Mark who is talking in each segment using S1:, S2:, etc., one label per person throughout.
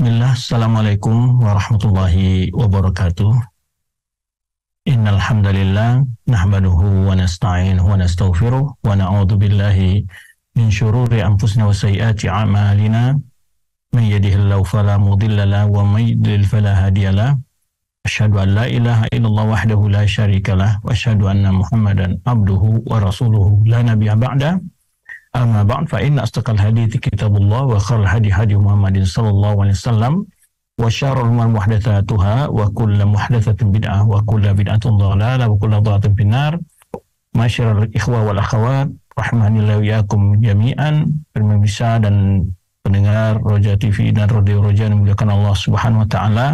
S1: Bismillah, Assalamualaikum warahmatullahi wabarakatuh. Innal hamdalillah nahmaduhu wa nasta'inuhu wa nastaghfiruh wa na'udzu billahi min shururi anfusina wa sayyiati a'malina. May yahdihillahu fala mudilla wa may yudlil fala Asyhadu an la ilaha illallah wahdahu la syarika wa asyhadu anna Muhammadan abduhu wa rasuluhu la nabiyya ba'da. أما بعد فإن أصدق الحديث كتاب الله وخير الهدي هدي محمد صلى الله عليه وسلم وشر الأمور محدثاتها وكل محدثة بدعة وكل بدعة ضلالة وكل ضلالة في النار معاشر الإخوة والأخوات rahmanillahi yakum jami'an pemirsa dan pendengar Roja TV dan Radio Roja yang dimuliakan Allah Subhanahu wa taala.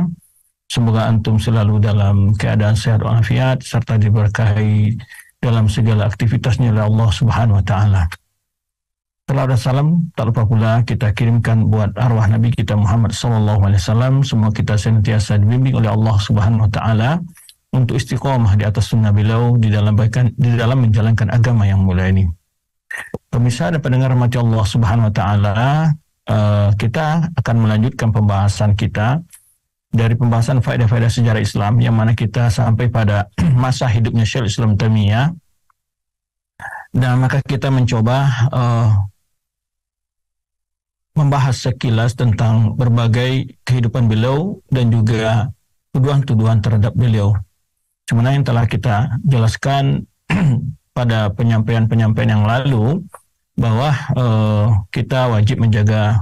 S1: Semoga antum selalu dalam keadaan sehat walafiat serta diberkahi dalam segala aktivitasnya oleh Allah Subhanahu wa taala. Telah ada salam, tak lupa pula kita kirimkan buat arwah Nabi kita Muhammad SAW. Semua kita senantiasa dibimbing oleh Allah Subhanahu Wa Taala untuk istiqomah di atas sunnah beliau di dalam bahkan di dalam menjalankan agama yang mulia ini. Pemirsa dan pendengar mati Allah Subhanahu Wa Taala, eh, kita akan melanjutkan pembahasan kita dari pembahasan faedah-faedah sejarah Islam yang mana kita sampai pada masa hidupnya Syekh Islam Tamiyah Dan maka kita mencoba uh, membahas sekilas tentang berbagai kehidupan beliau dan juga tuduhan-tuduhan terhadap beliau. Sebenarnya yang telah kita jelaskan pada penyampaian-penyampaian yang lalu bahwa uh, kita wajib menjaga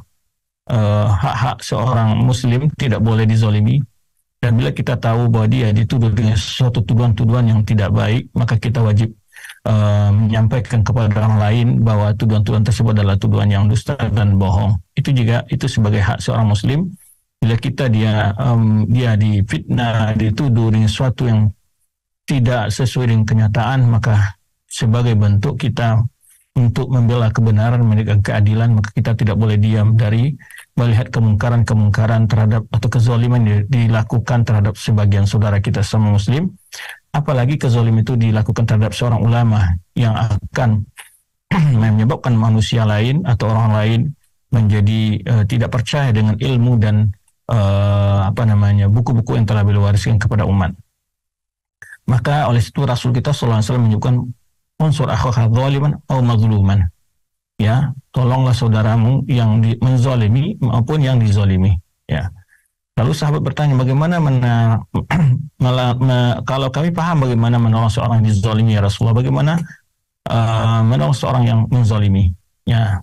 S1: hak eh, hak-hak seorang muslim tidak boleh dizolimi dan bila kita tahu bahwa dia dituduh dengan suatu tuduhan-tuduhan yang tidak baik maka kita wajib Eh, menyampaikan kepada orang lain bahwa tuduhan-tuduhan tersebut adalah tuduhan yang dusta dan bohong. Itu juga itu sebagai hak seorang muslim bila kita dia um, dia difitnah, dituduh dengan sesuatu yang tidak sesuai dengan kenyataan maka sebagai bentuk kita untuk membela kebenaran, menegakkan keadilan, maka kita tidak boleh diam dari melihat kemungkaran-kemungkaran terhadap atau kezaliman dilakukan terhadap sebagian saudara kita sama muslim apalagi kezolim itu dilakukan terhadap seorang ulama yang akan menyebabkan manusia lain atau orang lain menjadi uh, tidak percaya dengan ilmu dan uh, apa namanya buku-buku yang telah beliau kepada umat. Maka oleh itu Rasul kita SAW menunjukkan unsur akhaka zaliman atau mazluman. Ya, tolonglah saudaramu yang di, maupun yang dizolimi. Ya. Lalu sahabat bertanya, bagaimana mena, mela, me, kalau kami paham bagaimana menolong seorang yang dizolimi ya Rasulullah, bagaimana uh, menolong seorang yang menzolimi? Ya,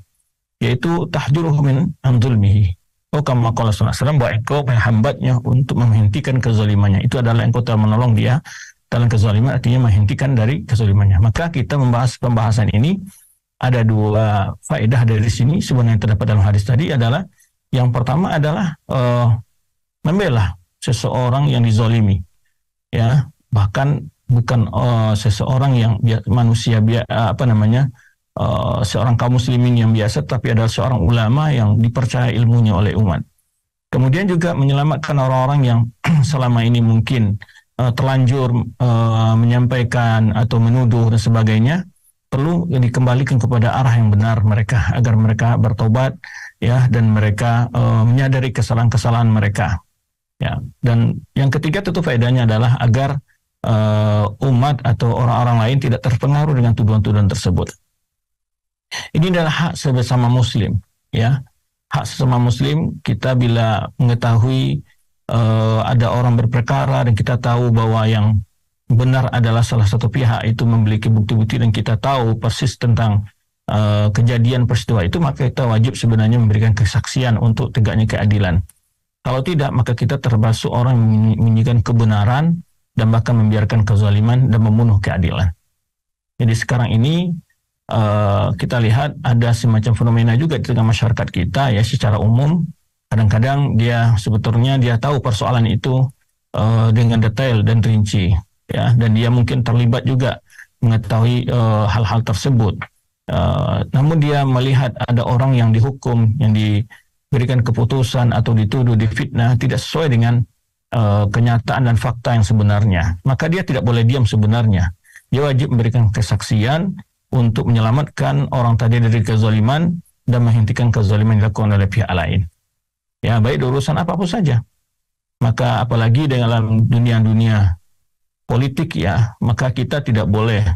S1: yaitu tahjuruh min anzulmihi. Oh kamu kama sunnah sallallahu bahwa engkau menghambatnya untuk menghentikan kezolimannya Itu adalah engkau telah menolong dia dalam kezaliman artinya menghentikan dari kezolimannya Maka kita membahas pembahasan ini ada dua faedah dari sini sebenarnya terdapat dalam hadis tadi adalah yang pertama adalah uh, membela seseorang yang dizolimi, ya bahkan bukan uh, seseorang yang manusia bi eh, apa namanya uh, seorang kaum muslimin yang biasa, tapi adalah seorang ulama yang dipercaya ilmunya oleh umat. Kemudian juga menyelamatkan orang-orang yang selama ini mungkin uh, terlanjur uh, menyampaikan atau menuduh dan sebagainya perlu dikembalikan kepada arah yang benar mereka agar mereka bertobat ya dan mereka uh, menyadari kesalahan-kesalahan mereka Ya, dan yang ketiga tentu faedahnya adalah agar uh, umat atau orang-orang lain tidak terpengaruh dengan tuduhan-tuduhan tersebut. Ini adalah hak sesama muslim, ya. Hak sesama muslim kita bila mengetahui uh, ada orang berperkara dan kita tahu bahwa yang benar adalah salah satu pihak itu memiliki bukti-bukti dan kita tahu persis tentang eh, kejadian peristiwa itu maka kita wajib sebenarnya memberikan kesaksian untuk tegaknya keadilan kalau tidak, maka kita termasuk orang yang menyembunyikan kebenaran dan bahkan membiarkan kezaliman dan membunuh keadilan. Jadi sekarang ini eh, kita lihat ada semacam fenomena juga di tengah masyarakat kita ya secara umum. Kadang-kadang dia sebetulnya dia tahu persoalan itu eh, dengan detail dan rinci ya dan dia mungkin terlibat juga mengetahui eh, hal-hal tersebut. namun dia melihat ada orang yang dihukum, yang di berikan keputusan atau dituduh difitnah tidak sesuai dengan uh, kenyataan dan fakta yang sebenarnya maka dia tidak boleh diam sebenarnya dia wajib memberikan kesaksian untuk menyelamatkan orang tadi dari kezaliman dan menghentikan kezaliman yang dilakukan oleh pihak lain ya baik urusan apapun saja maka apalagi dalam dunia-dunia politik ya maka kita tidak boleh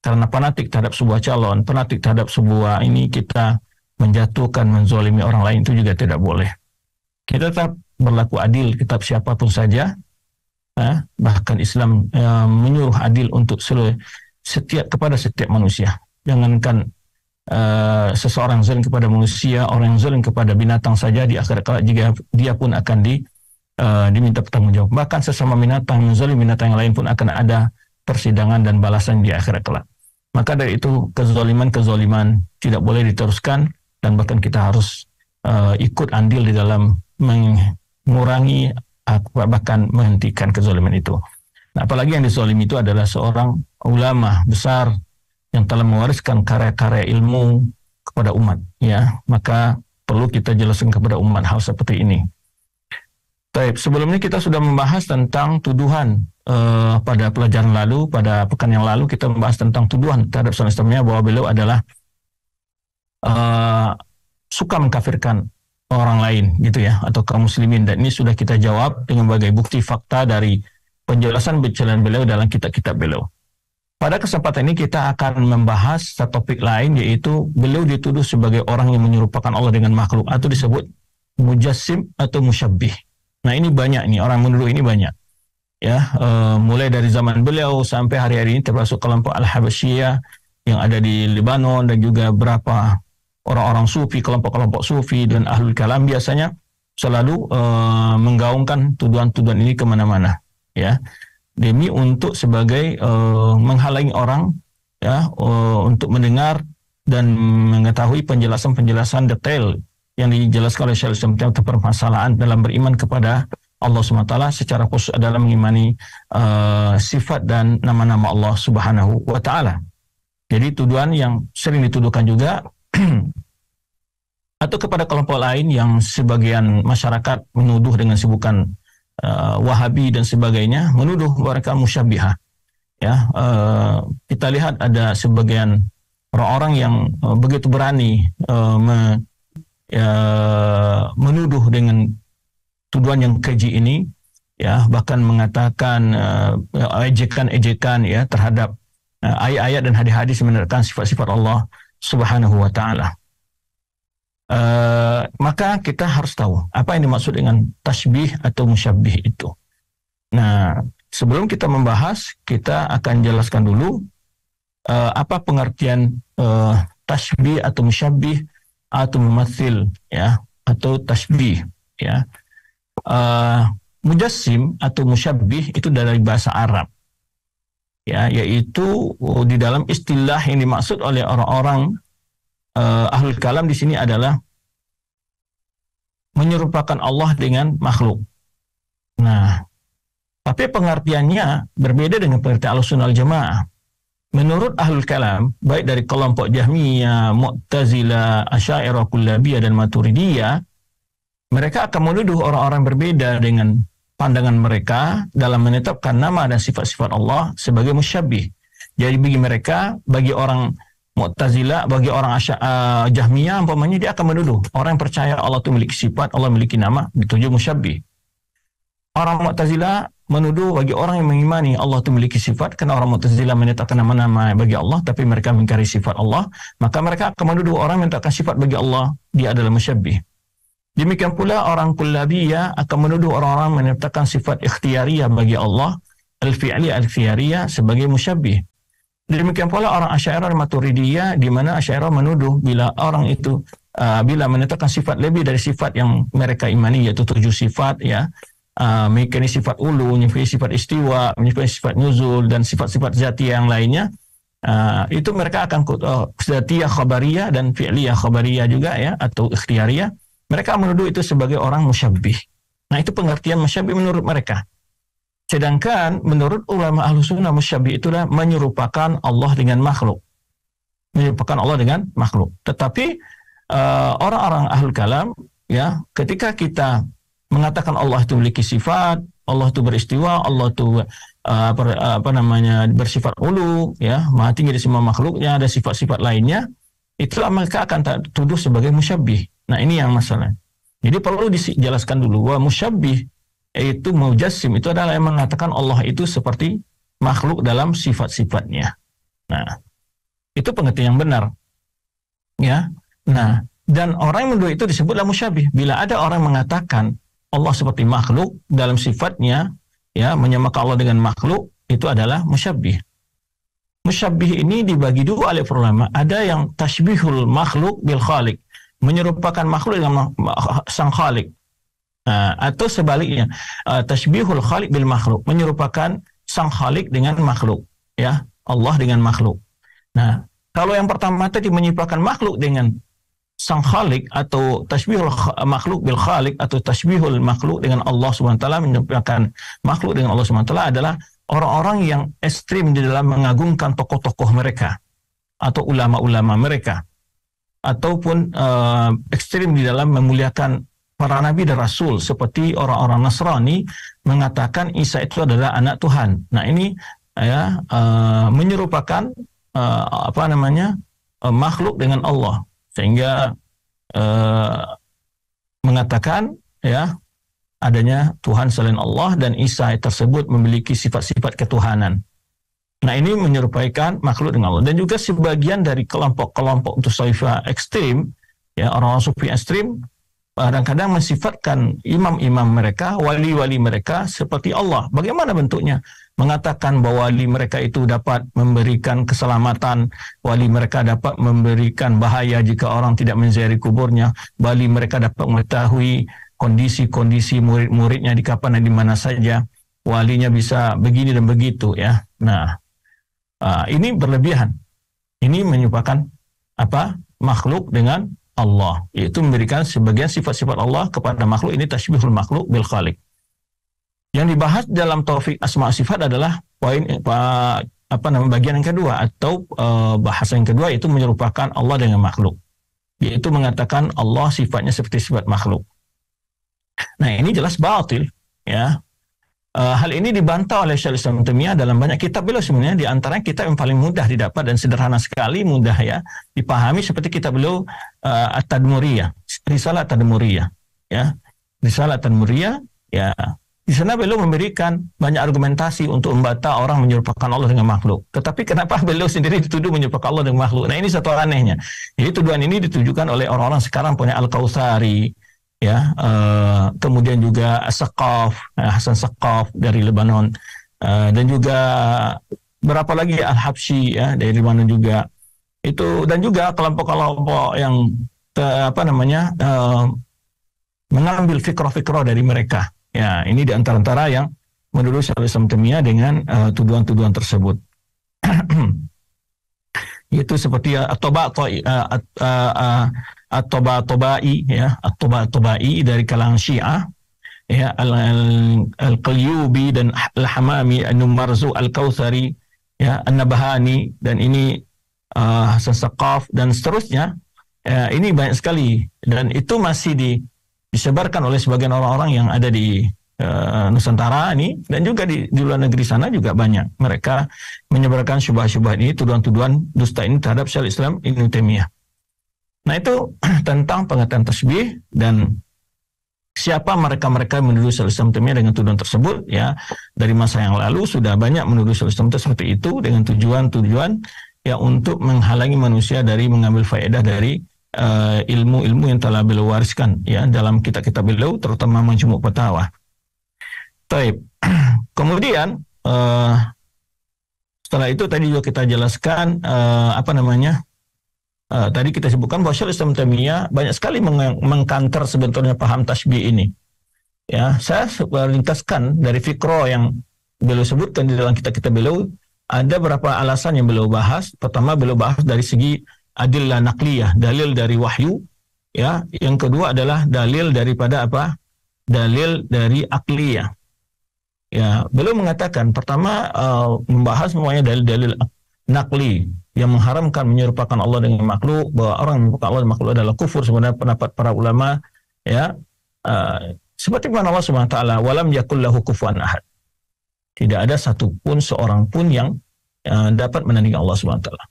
S1: karena fanatik terhadap sebuah calon, fanatik terhadap sebuah ini kita menjatuhkan, menzolimi orang lain itu juga tidak boleh. Kita tetap berlaku adil, kitab siapapun saja. Eh, bahkan Islam eh, menyuruh adil untuk seluruh setiap kepada setiap manusia. Jangankan eh, seseorang zalim kepada manusia, orang zalim kepada binatang saja di akhirat kelak jika dia pun akan di eh, diminta pertanggungjawab. Bahkan sesama binatang yang zalim binatang yang lain pun akan ada persidangan dan balasan di akhirat kelak. Maka dari itu kezoliman-kezoliman tidak boleh diteruskan dan bahkan kita harus uh, ikut andil di dalam mengurangi bahkan menghentikan kezaliman itu. Nah, apalagi yang dizalimi itu adalah seorang ulama besar yang telah mewariskan karya-karya ilmu kepada umat ya maka perlu kita jelaskan kepada umat hal seperti ini. Baik, sebelumnya kita sudah membahas tentang tuduhan uh, pada pelajaran lalu, pada pekan yang lalu kita membahas tentang tuduhan terhadap suami ya, bahwa beliau adalah uh, suka mengkafirkan orang lain gitu ya atau kaum muslimin dan ini sudah kita jawab dengan berbagai bukti fakta dari penjelasan berjalan beliau dalam kitab-kitab beliau. Pada kesempatan ini kita akan membahas satu topik lain yaitu beliau dituduh sebagai orang yang menyerupakan Allah dengan makhluk atau disebut mujassim atau musyabbih. Nah ini banyak nih orang menuduh ini banyak. Ya, uh, mulai dari zaman beliau sampai hari-hari ini termasuk kelompok Al-Habasyiyah yang ada di Lebanon dan juga berapa orang-orang sufi, kelompok-kelompok sufi dan ahlul kalam biasanya selalu uh, menggaungkan tuduhan-tuduhan ini kemana-mana, ya demi untuk sebagai uh, menghalangi orang ya uh, untuk mendengar dan mengetahui penjelasan-penjelasan detail yang dijelaskan oleh Syaikhul Islam tentang permasalahan dalam beriman kepada Allah SWT secara khusus adalah mengimani uh, sifat dan nama-nama Allah Subhanahu wa taala. Jadi tuduhan yang sering dituduhkan juga atau kepada kelompok lain yang sebagian masyarakat menuduh dengan sebutan uh, Wahabi dan sebagainya menuduh mereka musyabihah ya uh, kita lihat ada sebagian orang-orang yang uh, begitu berani uh, me, uh, menuduh dengan tuduhan yang keji ini ya bahkan mengatakan ejekan ejekan-ejekan ya terhadap ayat-ayat uh, dan hadis-hadis menerangkan sifat-sifat Allah Subhanahu wa taala. Uh, maka kita harus tahu apa yang dimaksud dengan tasbih atau musyabih itu. Nah, sebelum kita membahas, kita akan jelaskan dulu uh, apa pengertian uh, tasbih atau musyabbih atau memasil ya atau tasbih ya. Uh, mujassim atau musyabih itu dari bahasa Arab ya yaitu oh, di dalam istilah yang dimaksud oleh orang-orang eh, ahlul kalam di sini adalah menyerupakan Allah dengan makhluk. Nah, tapi pengertiannya berbeda dengan pengertian al-sunnah jamaah. Menurut ahlul kalam, baik dari kelompok Jahmiyah, Mu'tazilah, Asy'ariyah, Kullabiyah dan Maturidiyah, mereka akan menuduh orang-orang berbeda dengan pandangan mereka dalam menetapkan nama dan sifat-sifat Allah sebagai musyabih. Jadi bagi mereka, bagi orang Mu'tazila, bagi orang Asya, uh, Jahmiyah, umpamanya dia akan menuduh orang yang percaya Allah itu memiliki sifat, Allah memiliki nama, dituju musyabih. Orang Mu'tazila menuduh bagi orang yang mengimani Allah itu memiliki sifat, karena orang Mu'tazila menetapkan nama-nama bagi Allah, tapi mereka mengingkari sifat Allah, maka mereka akan menuduh orang yang menetapkan sifat bagi Allah, dia adalah musyabih. Demikian pula orang kullabiyah akan menuduh orang-orang menyertakan sifat ikhtiariyah bagi Allah, al-fi'li al-fi'ariyah sebagai musyabih. Demikian pula orang asyairah Maturidiyah di mana asyairah menuduh bila orang itu uh, bila menetapkan sifat lebih dari sifat yang mereka imani yaitu tujuh sifat ya. Uh, mekani sifat ulu, mengikuti sifat istiwa, mengikuti sifat nuzul dan sifat-sifat zati yang lainnya uh, itu mereka akan uh, zatiyah khabariyah dan fi'liyah khabariyah juga ya atau ikhtiariyah mereka menuduh itu sebagai orang musyabbih. Nah, itu pengertian musyabbih menurut mereka. Sedangkan menurut ulama ahlu sunnah musyabbih itulah menyerupakan Allah dengan makhluk. Menyerupakan Allah dengan makhluk. Tetapi uh, orang-orang ahlul kalam, ya ketika kita mengatakan Allah itu memiliki sifat, Allah itu beristiwa, Allah itu uh, ber, uh, apa namanya bersifat ulu, ya maha dari semua makhluknya, ada sifat-sifat lainnya, itulah mereka akan tuduh sebagai musyabbih. Nah ini yang masalah. Jadi perlu dijelaskan dulu bahwa musyabbih yaitu mujassim itu adalah yang mengatakan Allah itu seperti makhluk dalam sifat-sifatnya. Nah, itu pengertian yang benar. Ya. Nah, dan orang yang menuduh itu disebutlah musyabih. Bila ada orang mengatakan Allah seperti makhluk dalam sifatnya, ya, menyamakan Allah dengan makhluk, itu adalah musyabih. Musyabih ini dibagi dua oleh ulama. Ada yang tasbihul makhluk bil khalik menyerupakan makhluk dengan sang khalik uh, atau sebaliknya uh, ah, tasbihul khalik bil makhluk menyerupakan sang khalik dengan makhluk ya Allah dengan makhluk nah kalau yang pertama tadi menyerupakan makhluk dengan sang khalik atau tasbihul makhluk bil khalik atau tasbihul makhluk dengan Allah Subhanahu wa taala menyerupakan makhluk dengan Allah Subhanahu wa adalah orang-orang yang ekstrim di dalam mengagungkan tokoh-tokoh mereka atau ulama-ulama mereka ataupun uh, ekstrim di dalam memuliakan para nabi dan rasul seperti orang-orang Nasrani mengatakan Isa itu adalah anak Tuhan. Nah ini ya uh, menyerupakan uh, apa namanya uh, makhluk dengan Allah sehingga uh, mengatakan ya adanya Tuhan selain Allah dan Isa tersebut memiliki sifat-sifat ketuhanan. Nah ini menyerupaikan makhluk dengan Allah. Dan juga sebagian dari kelompok-kelompok untuk soifah ekstrim, ya orang-orang sufi ekstrim, kadang-kadang mensifatkan imam-imam mereka, wali-wali mereka seperti Allah. Bagaimana bentuknya? Mengatakan bahwa wali mereka itu dapat memberikan keselamatan, wali mereka dapat memberikan bahaya jika orang tidak menziarahi kuburnya, wali mereka dapat mengetahui kondisi-kondisi murid-muridnya di kapan dan di mana saja, walinya bisa begini dan begitu ya. Nah, uh, ini berlebihan. Ini menyebabkan apa? makhluk dengan Allah, yaitu memberikan sebagian sifat-sifat Allah kepada makhluk ini tasbihul makhluk bil khalik. Yang dibahas dalam taufik asma sifat adalah poin apa namanya bagian yang kedua atau e, bahasa yang kedua itu menyerupakan Allah dengan makhluk, yaitu mengatakan Allah sifatnya seperti sifat makhluk. Nah, ini jelas batil ya Uh, hal ini dibantah oleh Syaikhul Islam Temia dalam banyak kitab beliau sebenarnya di antara kitab yang paling mudah didapat dan sederhana sekali mudah ya dipahami seperti kitab beliau uh, At-Tadmuriyah, Risalah At-Tadmuriyah ya. Risalah At-Tadmuriyah ya. Di sana beliau memberikan banyak argumentasi untuk membantah orang menyerupakan Allah dengan makhluk. Tetapi kenapa beliau sendiri dituduh menyerupakan Allah dengan makhluk? Nah, ini satu anehnya. Jadi tuduhan ini ditujukan oleh orang-orang sekarang punya Al-Kautsari, ya uh, kemudian juga Sekov eh, Hasan Sekov dari Lebanon uh, dan juga berapa lagi ya, Al Habsyi ya dari Lebanon juga itu dan juga kelompok-kelompok yang te, apa namanya uh, mengambil fikro-fikro dari mereka ya ini di antara antara yang menurut Syarif Temia dengan tuduhan-tuduhan tersebut itu seperti atau uh, uh, At-Toba-Tobai ya, At-Toba-Tobai dari kalangan Syiah ya Al-Qalyubi dan Al-Hamami An-Numarzu Al-Kautsari ya An-Nabahani dan ini uh, dan seterusnya ya, ini banyak sekali dan itu masih di, disebarkan oleh sebagian orang-orang yang ada di uh, Nusantara ini dan juga di, di luar negeri sana juga banyak mereka menyebarkan syubah-syubah ini tuduhan-tuduhan dusta ini terhadap Syekh Islam Ibnu Taimiyah. Nah itu tentang pengertian tasbih dan siapa mereka-mereka menuduh sistem temnya dengan tuduhan tersebut ya dari masa yang lalu sudah banyak menuduh itu seperti itu dengan tujuan-tujuan ya untuk menghalangi manusia dari mengambil faedah dari uh, ilmu-ilmu yang telah beliau wariskan ya dalam kitab-kitab beliau terutama majmu' petawa. Taib. Kemudian uh, setelah itu tadi juga kita jelaskan uh, apa namanya Uh, tadi kita sebutkan bahwa Syekh Islam Taimiyah banyak sekali meng mengkanter sebetulnya paham tasbih ini. Ya, saya ringkaskan dari fikro yang beliau sebutkan di dalam kitab kita beliau ada beberapa alasan yang beliau bahas. Pertama beliau bahas dari segi adillah nakliyah, dalil dari wahyu. Ya, yang kedua adalah dalil daripada apa? Dalil dari akliyah. Ya, beliau mengatakan pertama uh, membahas semuanya dalil-dalil nakli yang mengharamkan menyerupakan Allah dengan makhluk bahwa orang menyerupakan Allah dengan makhluk adalah kufur sebenarnya pendapat para ulama ya uh, seperti mana Allah Subhanahu wa taala walam yakul lahu kufuwan ahad tidak ada satupun seorang pun yang uh, dapat menandingi Allah Subhanahu wa taala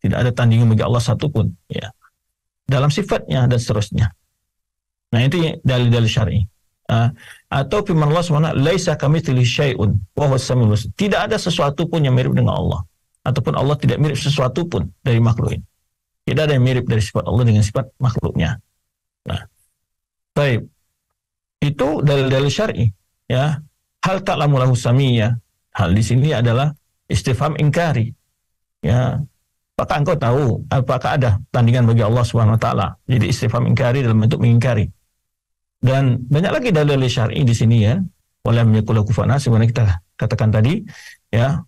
S1: tidak ada tandingan bagi Allah satupun ya dalam sifatnya dan seterusnya nah itu dalil-dalil syar'i Uh, atau firman Allah SWT, laisa kami syai'un wa tidak ada sesuatu pun yang mirip dengan Allah ataupun Allah tidak mirip sesuatu pun dari makhluk ini. Tidak ada yang mirip dari sifat Allah dengan sifat makhluknya. Nah, baik. Itu dalil-dalil syar'i, ya. Hal ta'lamu lahu ya Hal di sini adalah istifham ingkari. Ya. Apakah engkau tahu apakah ada tandingan bagi Allah Subhanahu wa taala? Jadi istifham ingkari dalam bentuk mengingkari. Dan banyak lagi dalil dalil syar'i di sini ya. Oleh yakul kufanah. sebenarnya kita katakan tadi ya.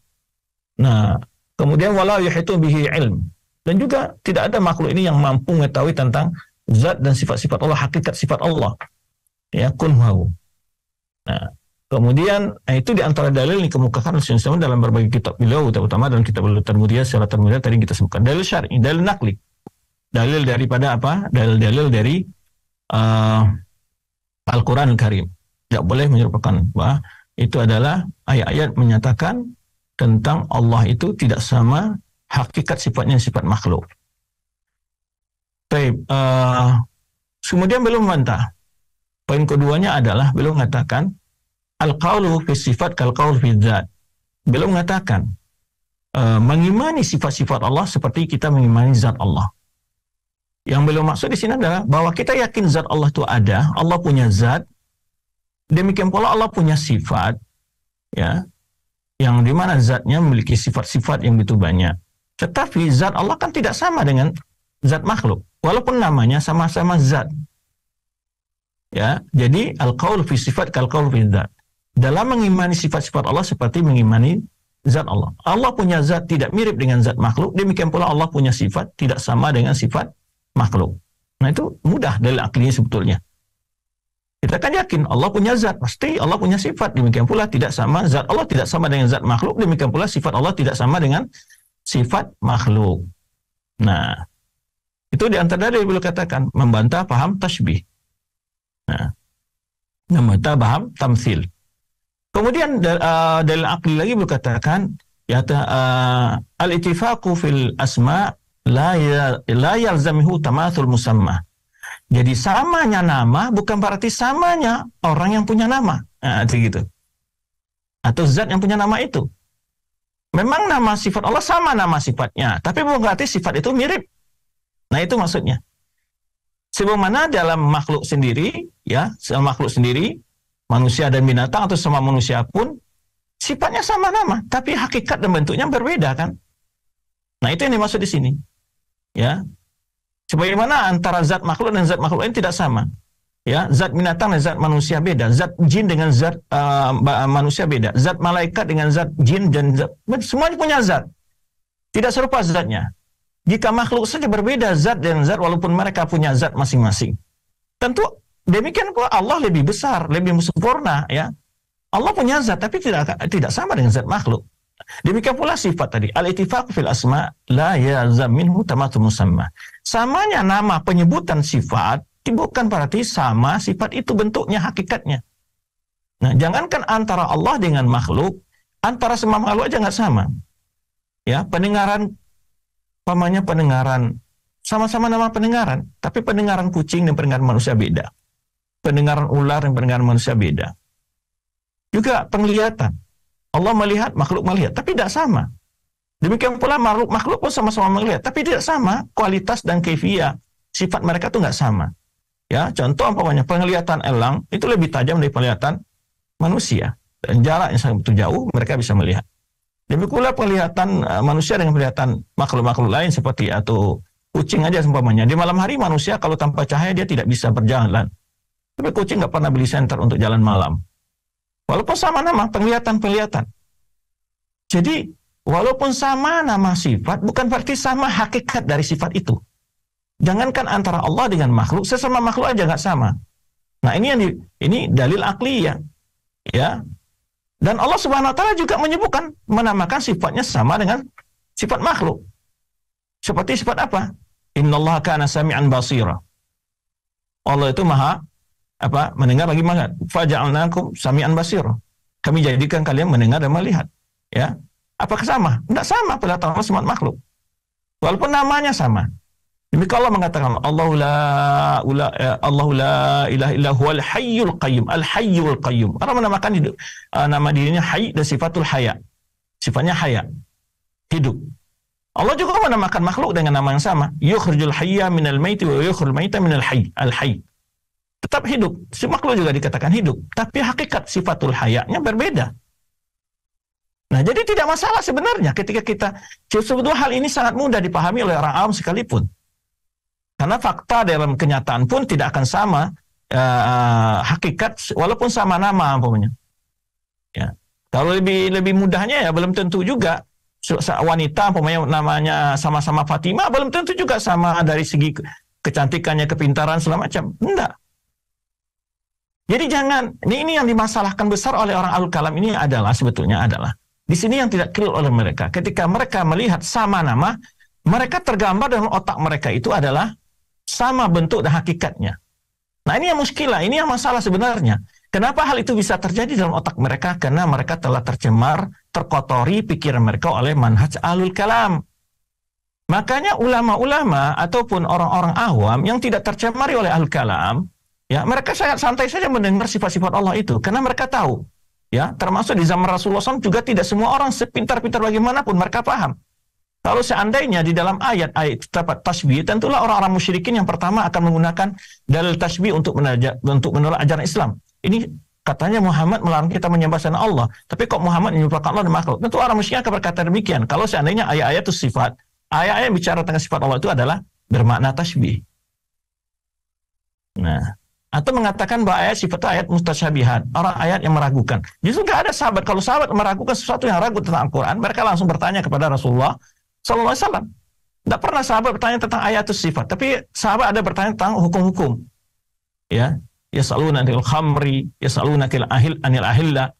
S1: Nah, Kemudian wala yuhitu bihi ilm. Dan juga tidak ada makhluk ini yang mampu mengetahui tentang zat dan sifat-sifat Allah, hakikat sifat Allah. Ya, kun huwa. Nah, kemudian nah, itu di antara dalil yang kemukakan Rasulullah dalam berbagai kitab beliau, terutama dalam kitab beliau Tarmudiyah, secara Tarmudiyah tadi kita sebutkan. Dalil syar'i, dalil nakli. Dalil daripada apa? Dalil-dalil dari uh, Al-Quran Karim. Tidak boleh menyerupakan bahwa itu adalah ayat-ayat menyatakan tentang Allah itu tidak sama hakikat sifatnya sifat makhluk. Baik, uh, kemudian belum membantah. Poin keduanya adalah belum mengatakan al-qaulu fi sifat kal qaul fi zat. Belum mengatakan uh, mengimani sifat-sifat Allah seperti kita mengimani zat Allah. Yang belum maksud di sini adalah bahwa kita yakin zat Allah itu ada, Allah punya zat. Demikian pula Allah punya sifat, ya yang dimana zatnya memiliki sifat-sifat yang begitu banyak. Tetapi zat Allah kan tidak sama dengan zat makhluk, walaupun namanya sama-sama zat. Ya, jadi al-qaul fi sifat kal qaul fi zat. Dalam mengimani sifat-sifat Allah seperti mengimani zat Allah. Allah punya zat tidak mirip dengan zat makhluk, demikian pula Allah punya sifat tidak sama dengan sifat makhluk. Nah itu mudah dari akhirnya sebetulnya. Kita kan yakin Allah punya zat, pasti Allah punya sifat. Demikian pula tidak sama zat Allah tidak sama dengan zat makhluk, demikian pula sifat Allah tidak sama dengan sifat makhluk. Nah, itu diantara dari beliau katakan membantah paham tasbih. Nah, membantah paham tamsil. Kemudian uh, dalil akli lagi beliau katakan ya uh, al-ittifaqu fil asma la ya, la yalzamihu tamathul musamma. Jadi samanya nama bukan berarti samanya orang yang punya nama. Nah, gitu. Atau zat yang punya nama itu. Memang nama sifat Allah sama nama sifatnya, tapi bukan berarti sifat itu mirip. Nah, itu maksudnya. Sebagaimana dalam makhluk sendiri, ya, makhluk sendiri, manusia dan binatang atau semua manusia pun sifatnya sama nama, tapi hakikat dan bentuknya berbeda kan. Nah, itu yang dimaksud di sini. Ya, Sebagaimana antara zat makhluk dan zat makhluk lain tidak sama. Ya, zat binatang dan zat manusia beda, zat jin dengan zat uh, uh manusia beda, zat malaikat dengan zat jin dan zat, semuanya punya zat. Tidak serupa zatnya. Jika makhluk saja berbeda zat dan zat walaupun mereka punya zat masing-masing. Tentu demikian pula Allah lebih besar, lebih sempurna ya. Allah punya zat tapi tidak tidak sama dengan zat makhluk. Demikian pula sifat tadi. Al-ittifaq fil asma la yalzam minhu tamatu musamma. Samanya nama penyebutan sifat bukan berarti sama sifat itu bentuknya hakikatnya. Nah, jangankan antara Allah dengan makhluk, antara semua makhluk aja nggak sama. Ya, pendengaran pamannya pendengaran sama-sama nama pendengaran, tapi pendengaran kucing dan pendengaran manusia beda. Pendengaran ular dan pendengaran manusia beda. Juga penglihatan, Allah melihat, makhluk melihat, tapi tidak sama. Demikian pula makhluk, makhluk pun sama-sama melihat, tapi tidak sama kualitas dan kefia sifat mereka tuh nggak sama. Ya, contoh umpamanya penglihatan elang itu lebih tajam dari penglihatan manusia. Dan jarak yang sangat jauh mereka bisa melihat. Demikian pula penglihatan eh, manusia dengan penglihatan makhluk-makhluk lain seperti atau kucing aja umpamanya. Di malam hari manusia kalau tanpa cahaya dia tidak bisa berjalan. Tapi kucing nggak pernah beli senter untuk jalan malam. Walaupun sama nama, penglihatan-penglihatan. Jadi, walaupun sama nama sifat, bukan berarti sama hakikat dari sifat itu. Jangankan antara Allah dengan makhluk, sesama makhluk aja nggak sama. Nah ini yang di, ini dalil akli ya, ya. Dan Allah Subhanahu Wa Taala juga menyebutkan menamakan sifatnya sama dengan sifat makhluk. Seperti sifat apa? Innallaha kana sami'an basira. Allah itu maha apa mendengar bagi melihat sami sami'an basir kami jadikan kalian mendengar dan melihat ya apakah sama tidak sama penglihatan Allah semua makhluk walaupun namanya sama demikian Allah mengatakan Allahu la ula ya, Allahu la ilaha illa huwal hayyul qayyum al hayyul qayyum karena menamakan hidup uh, nama dirinya hayy dan sifatul haya sifatnya haya hidup Allah juga menamakan makhluk dengan nama yang sama. Yukhrijul hayya minal maiti wa yukhrijul maita minal hayy. Al hayy tetap hidup. Si makhluk juga dikatakan hidup. Tapi hakikat sifatul hayaknya berbeda. Nah, jadi tidak masalah sebenarnya ketika kita sebetulnya hal ini sangat mudah dipahami oleh orang awam sekalipun. Karena fakta dalam kenyataan pun tidak akan sama uh, hakikat walaupun sama nama umpamanya. Ya. Kalau lebih lebih mudahnya ya belum tentu juga wanita umpamanya namanya sama-sama Fatima belum tentu juga sama dari segi kecantikannya, kepintaran segala macam. Enggak. Jadi jangan, ini, ini yang dimasalahkan besar oleh orang alul kalam ini adalah sebetulnya adalah di sini yang tidak clear oleh mereka. Ketika mereka melihat sama nama, mereka tergambar dalam otak mereka itu adalah sama bentuk dan hakikatnya. Nah ini yang muskilah, ini yang masalah sebenarnya. Kenapa hal itu bisa terjadi dalam otak mereka? Karena mereka telah tercemar, terkotori pikiran mereka oleh manhaj alul kalam. Makanya ulama-ulama ataupun orang-orang awam yang tidak tercemari oleh alul kalam, Ya, mereka sangat santai saja mendengar sifat-sifat Allah itu karena mereka tahu. Ya, termasuk di zaman Rasulullah SAW juga tidak semua orang sepintar-pintar bagaimanapun mereka paham. Kalau seandainya di dalam ayat-ayat terdapat tasbih, tentulah orang-orang musyrikin yang pertama akan menggunakan dalil tasbih untuk menajak, untuk menolak ajaran Islam. Ini katanya Muhammad melarang kita menyembah selain Allah, tapi kok Muhammad menyerupakan Allah dan makhluk? Tentu orang musyrik akan berkata demikian. Kalau seandainya ayat-ayat itu sifat, ayat-ayat bicara tentang sifat Allah itu adalah bermakna tasbih. Nah, atau mengatakan bahwa ayat sifat ayat mustasyabihat orang ayat yang meragukan. Justru nggak ada sahabat. Kalau sahabat meragukan sesuatu yang ragu tentang Al-Quran, mereka langsung bertanya kepada Rasulullah Sallallahu Alaihi Wasallam. pernah sahabat bertanya tentang ayat atau sifat, tapi sahabat ada bertanya tentang hukum-hukum. Ya, ya saluna anil khamri, ya saluna kil ahil anil ahilla,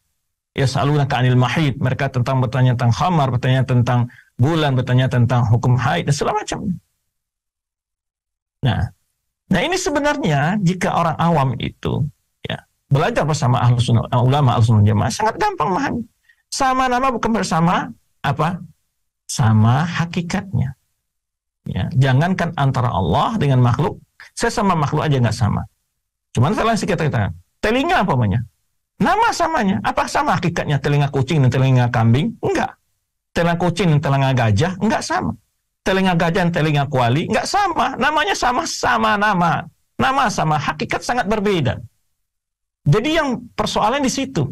S1: ya saluna anil mahid. Mereka tentang bertanya tentang khamar, bertanya tentang bulan, bertanya tentang hukum haid dan segala macam. Nah, Nah ini sebenarnya jika orang awam itu ya belajar bersama ahlus sunnah, ulama ahlu sunnah jamaah sangat gampang memahami. Sama nama bukan bersama apa? Sama hakikatnya. Ya, jangankan antara Allah dengan makhluk, saya sama makhluk aja nggak sama. Cuman salah kita kita telinga apa namanya? Nama samanya, apa sama hakikatnya telinga kucing dan telinga kambing? Enggak. Telinga kucing dan telinga gajah enggak sama telinga gajah dan telinga kuali nggak sama, namanya sama-sama nama. Nama sama, hakikat sangat berbeda. Jadi yang persoalan di situ.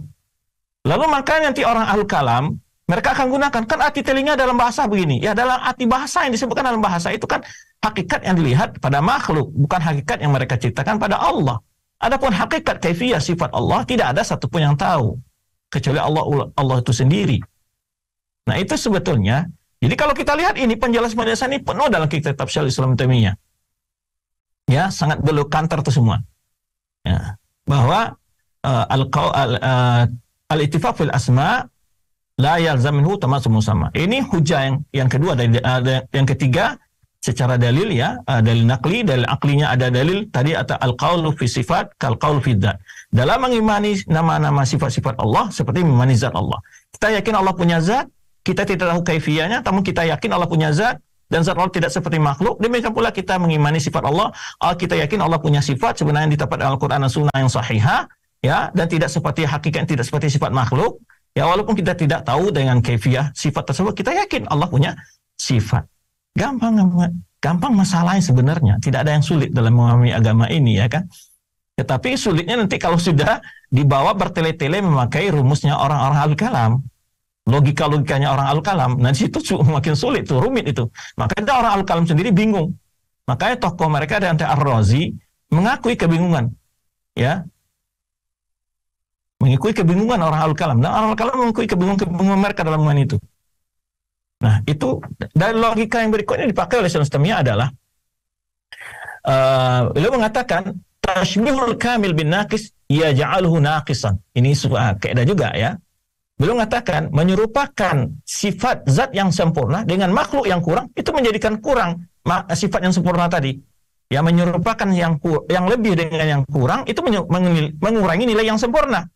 S1: Lalu makanya nanti orang ahlu kalam, mereka akan gunakan, kan arti telinga dalam bahasa begini. Ya dalam arti bahasa yang disebutkan dalam bahasa itu kan hakikat yang dilihat pada makhluk, bukan hakikat yang mereka ciptakan pada Allah. Adapun hakikat kaifiyah sifat Allah tidak ada satupun yang tahu kecuali Allah Allah itu sendiri. Nah, itu sebetulnya jadi kalau kita lihat ini penjelasan penjelasan ini penuh dalam kitab syal Islam temanya, Ya, sangat kantor itu semua. Ya, bahwa uh, al al uh, eh, al ittifaq fil asma la yalzaminhu tamasum sama. Ini hujah yang yang kedua dari uh, yang ketiga secara dalil ya, uh, dalil nakli, dalil aklinya ada dalil tadi atau al qaulu fi sifat kal qaul fi dzat. Dalam mengimani nama-nama sifat-sifat Allah seperti mengimani Allah. Kita yakin Allah punya zat, kita tidak tahu kaifianya, namun kita yakin Allah punya zat dan zat Allah tidak seperti makhluk. Demikian pula kita mengimani sifat Allah. Allah Kita yakin Allah punya sifat sebenarnya di tempat Al-Quran dan Sunnah yang sahihah, ya, dan tidak seperti hakikat, tidak seperti sifat makhluk. Ya, walaupun kita tidak tahu dengan kaifiyah sifat tersebut, kita yakin Allah punya sifat. Gampang, gampang, gampang masalahnya sebenarnya. Tidak ada yang sulit dalam memahami agama ini, ya kan? Tetapi sulitnya nanti kalau sudah dibawa bertele-tele memakai rumusnya orang-orang al-kalam logika-logikanya orang Al-Kalam, nah di situ makin sulit tuh, rumit itu. Makanya orang Al-Kalam sendiri bingung. Makanya tokoh mereka ada antara Ar-Razi mengakui kebingungan. Ya. Mengakui kebingungan orang Al-Kalam. Nah, orang Al-Kalam mengakui kebingungan-kebingungan mereka dalam hal itu. Nah, itu dan logika yang berikutnya dipakai oleh sistemnya adalah uh, beliau mengatakan tasybihul kamil bin naqis ya ja'alhu naqisan. Ini suka kaidah juga ya. Belum mengatakan menyerupakan sifat zat yang sempurna dengan makhluk yang kurang itu menjadikan kurang sifat yang sempurna tadi. Yang menyerupakan yang yang lebih dengan yang kurang itu mengurangi nilai yang sempurna.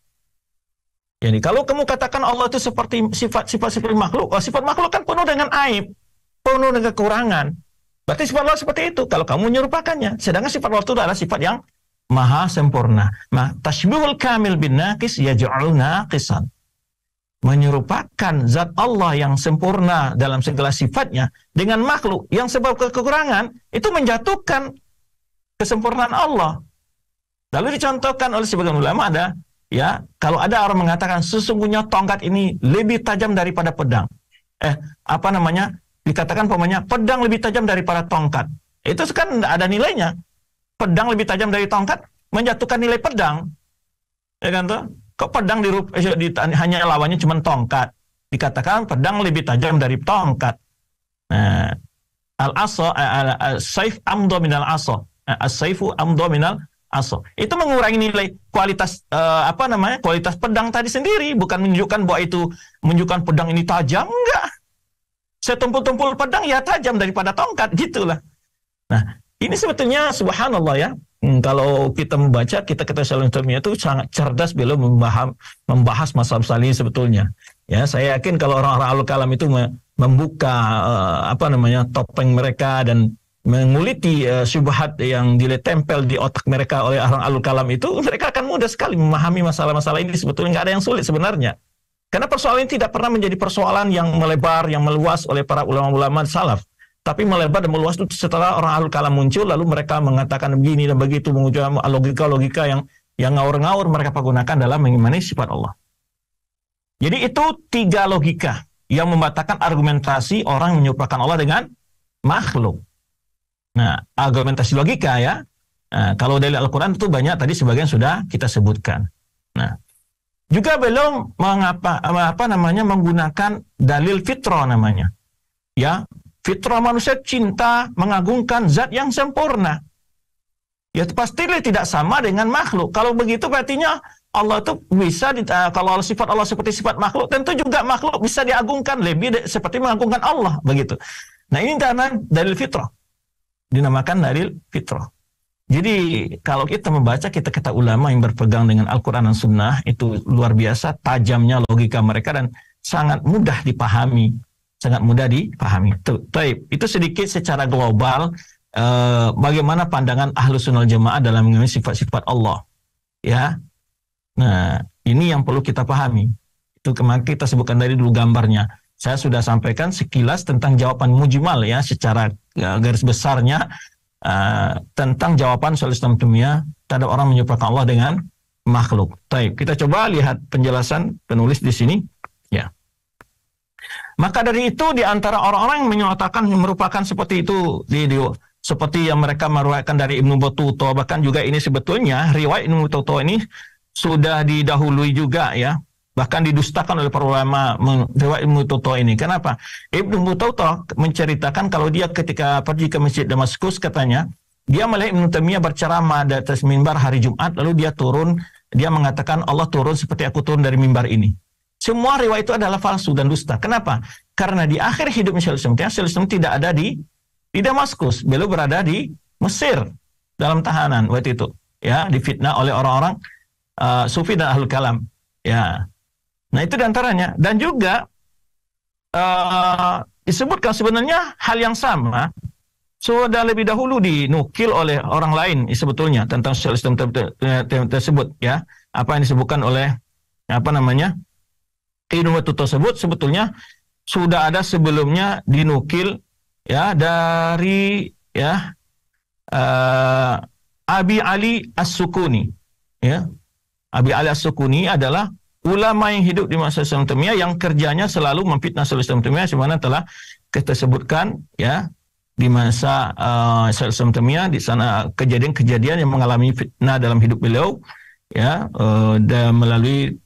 S1: Jadi kalau kamu katakan Allah itu seperti sifat-sifat seperti makhluk, oh, sifat makhluk kan penuh dengan aib, penuh dengan kekurangan. Berarti sifat Allah seperti itu kalau kamu menyerupakannya. Sedangkan sifat Allah itu adalah sifat yang maha sempurna. Nah, tasbihul kamil bin naqis yaj'al naqisan menyerupakan zat Allah yang sempurna dalam segala sifatnya dengan makhluk yang sebab kekurangan itu menjatuhkan kesempurnaan Allah. Lalu dicontohkan oleh sebagian ulama ada ya kalau ada orang mengatakan sesungguhnya tongkat ini lebih tajam daripada pedang. Eh apa namanya? Dikatakan pemanya pedang lebih tajam daripada tongkat. Itu kan ada nilainya. Pedang lebih tajam dari tongkat menjatuhkan nilai pedang. Ya kan tuh? Kok pedang di, eh, di hanya lawannya cuma tongkat? Dikatakan pedang lebih tajam dari tongkat. Nah, eh, al aso al, saif amdo minal aso. Eh, al saifu amdo aso. Itu mengurangi nilai kualitas uh, apa namanya? kualitas pedang tadi sendiri, bukan menunjukkan bahwa itu menunjukkan pedang ini tajam enggak. tumpul tumpul pedang ya tajam daripada tongkat gitulah. Nah, ini sebetulnya subhanallah ya. Hmm, kalau kita membaca kita kita Salamnya itu sangat cerdas beliau membaham, membahas masalah masalah ini sebetulnya. Ya, saya yakin kalau orang-orang alul kalam itu membuka uh, apa namanya topeng mereka dan menguliti uh, syubhat yang diletempel di otak mereka oleh orang alul kalam itu, mereka akan mudah sekali memahami masalah-masalah ini. Sebetulnya nggak ada yang sulit sebenarnya. Karena persoalan ini tidak pernah menjadi persoalan yang melebar, yang meluas oleh para ulama-ulama salaf tapi melebar dan meluas itu setelah orang ahlul kalam muncul lalu mereka mengatakan begini dan begitu mengucapkan logika-logika yang yang ngawur-ngawur mereka pergunakan dalam mengimani sifat Allah. Jadi itu tiga logika yang membatalkan argumentasi orang menyerupakan Allah dengan makhluk. Nah, argumentasi logika ya. Nah, kalau dari Al-Quran itu banyak tadi sebagian sudah kita sebutkan. Nah, juga belum mengapa apa namanya menggunakan dalil fitrah namanya ya Fitrah manusia cinta mengagungkan zat yang sempurna. Ya pasti dia tidak sama dengan makhluk. Kalau begitu artinya Allah itu bisa eh, kalau sifat Allah seperti sifat makhluk tentu juga makhluk bisa diagungkan lebih seperti mengagungkan Allah begitu. Nah ini karena dari fitrah dinamakan dari fitrah. Jadi kalau kita membaca kita kata ulama yang berpegang dengan Al-Quran dan Sunnah itu luar biasa tajamnya logika mereka dan sangat mudah dipahami sangat mudah dipahami. Itu, baik, itu sedikit secara global eh, bagaimana pandangan ahlu sunnah jemaah dalam mengenai sifat-sifat Allah. Ya, nah ini yang perlu kita pahami. Itu kemarin kita sebutkan dari dulu gambarnya. Saya sudah sampaikan sekilas tentang jawaban mujmal ya secara ya, garis besarnya uh, tentang jawaban soal Islam dunia terhadap orang menyerupakan Allah dengan makhluk. Baik, kita coba lihat penjelasan penulis di sini. Maka dari itu di antara orang-orang yang menyatakan merupakan seperti itu di, di seperti yang mereka meriwayatkan dari Ibnu Battuta bahkan juga ini sebetulnya riwayat Ibnu Battuta ini sudah didahului juga ya bahkan didustakan oleh para ulama riwayat Ibnu Battuta ini. Kenapa? Ibnu Battuta menceritakan kalau dia ketika pergi ke Masjid Damaskus katanya dia melihat Ibnu Taimiyah berceramah di atas mimbar hari Jumat lalu dia turun dia mengatakan Allah turun seperti aku turun dari mimbar ini. Semua riwayat itu adalah palsu dan dusta. Kenapa? Karena di akhir hidup Syaikhul Islam tidak ada di di Damaskus, beliau berada di Mesir dalam tahanan waktu itu, ya, difitnah oleh orang-orang uh, sufi dan ahlul kalam. Ya. Nah, itu diantaranya. Dan juga uh, disebutkan sebenarnya hal yang sama sudah lebih dahulu dinukil oleh orang lain sebetulnya tentang sosialisme tersebut ya apa yang disebutkan oleh apa namanya Inuatu tersebut sebetulnya sudah ada sebelumnya dinukil ya dari ya uh, Abi Ali As-Sukuni ya Abi Ali As-Sukuni adalah ulama yang hidup di masa Islam Temia yang kerjanya selalu memfitnah Islam Temia sebagaimana telah kita sebutkan ya di masa uh, Islam Temia di sana kejadian-kejadian yang mengalami fitnah dalam hidup beliau ya uh, dan melalui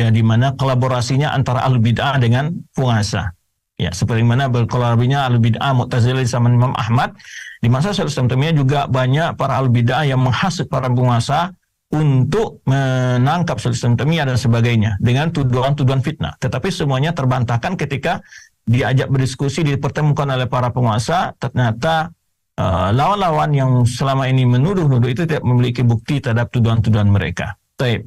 S1: ya di mana kolaborasinya antara al bid'ah dengan penguasa. Ya, seperti mana berkolaborasinya al bid'ah Mu'tazilah sama Imam Ahmad, di masa Rasulullah juga banyak para al bid'ah yang menghasut para penguasa untuk menangkap sistem Temia dan sebagainya dengan tuduhan-tuduhan fitnah. Tetapi semuanya terbantahkan ketika diajak berdiskusi, dipertemukan oleh para penguasa, ternyata eh, lawan-lawan uh, yang selama ini menuduh-nuduh itu tidak memiliki bukti terhadap tuduhan-tuduhan mereka. Taib.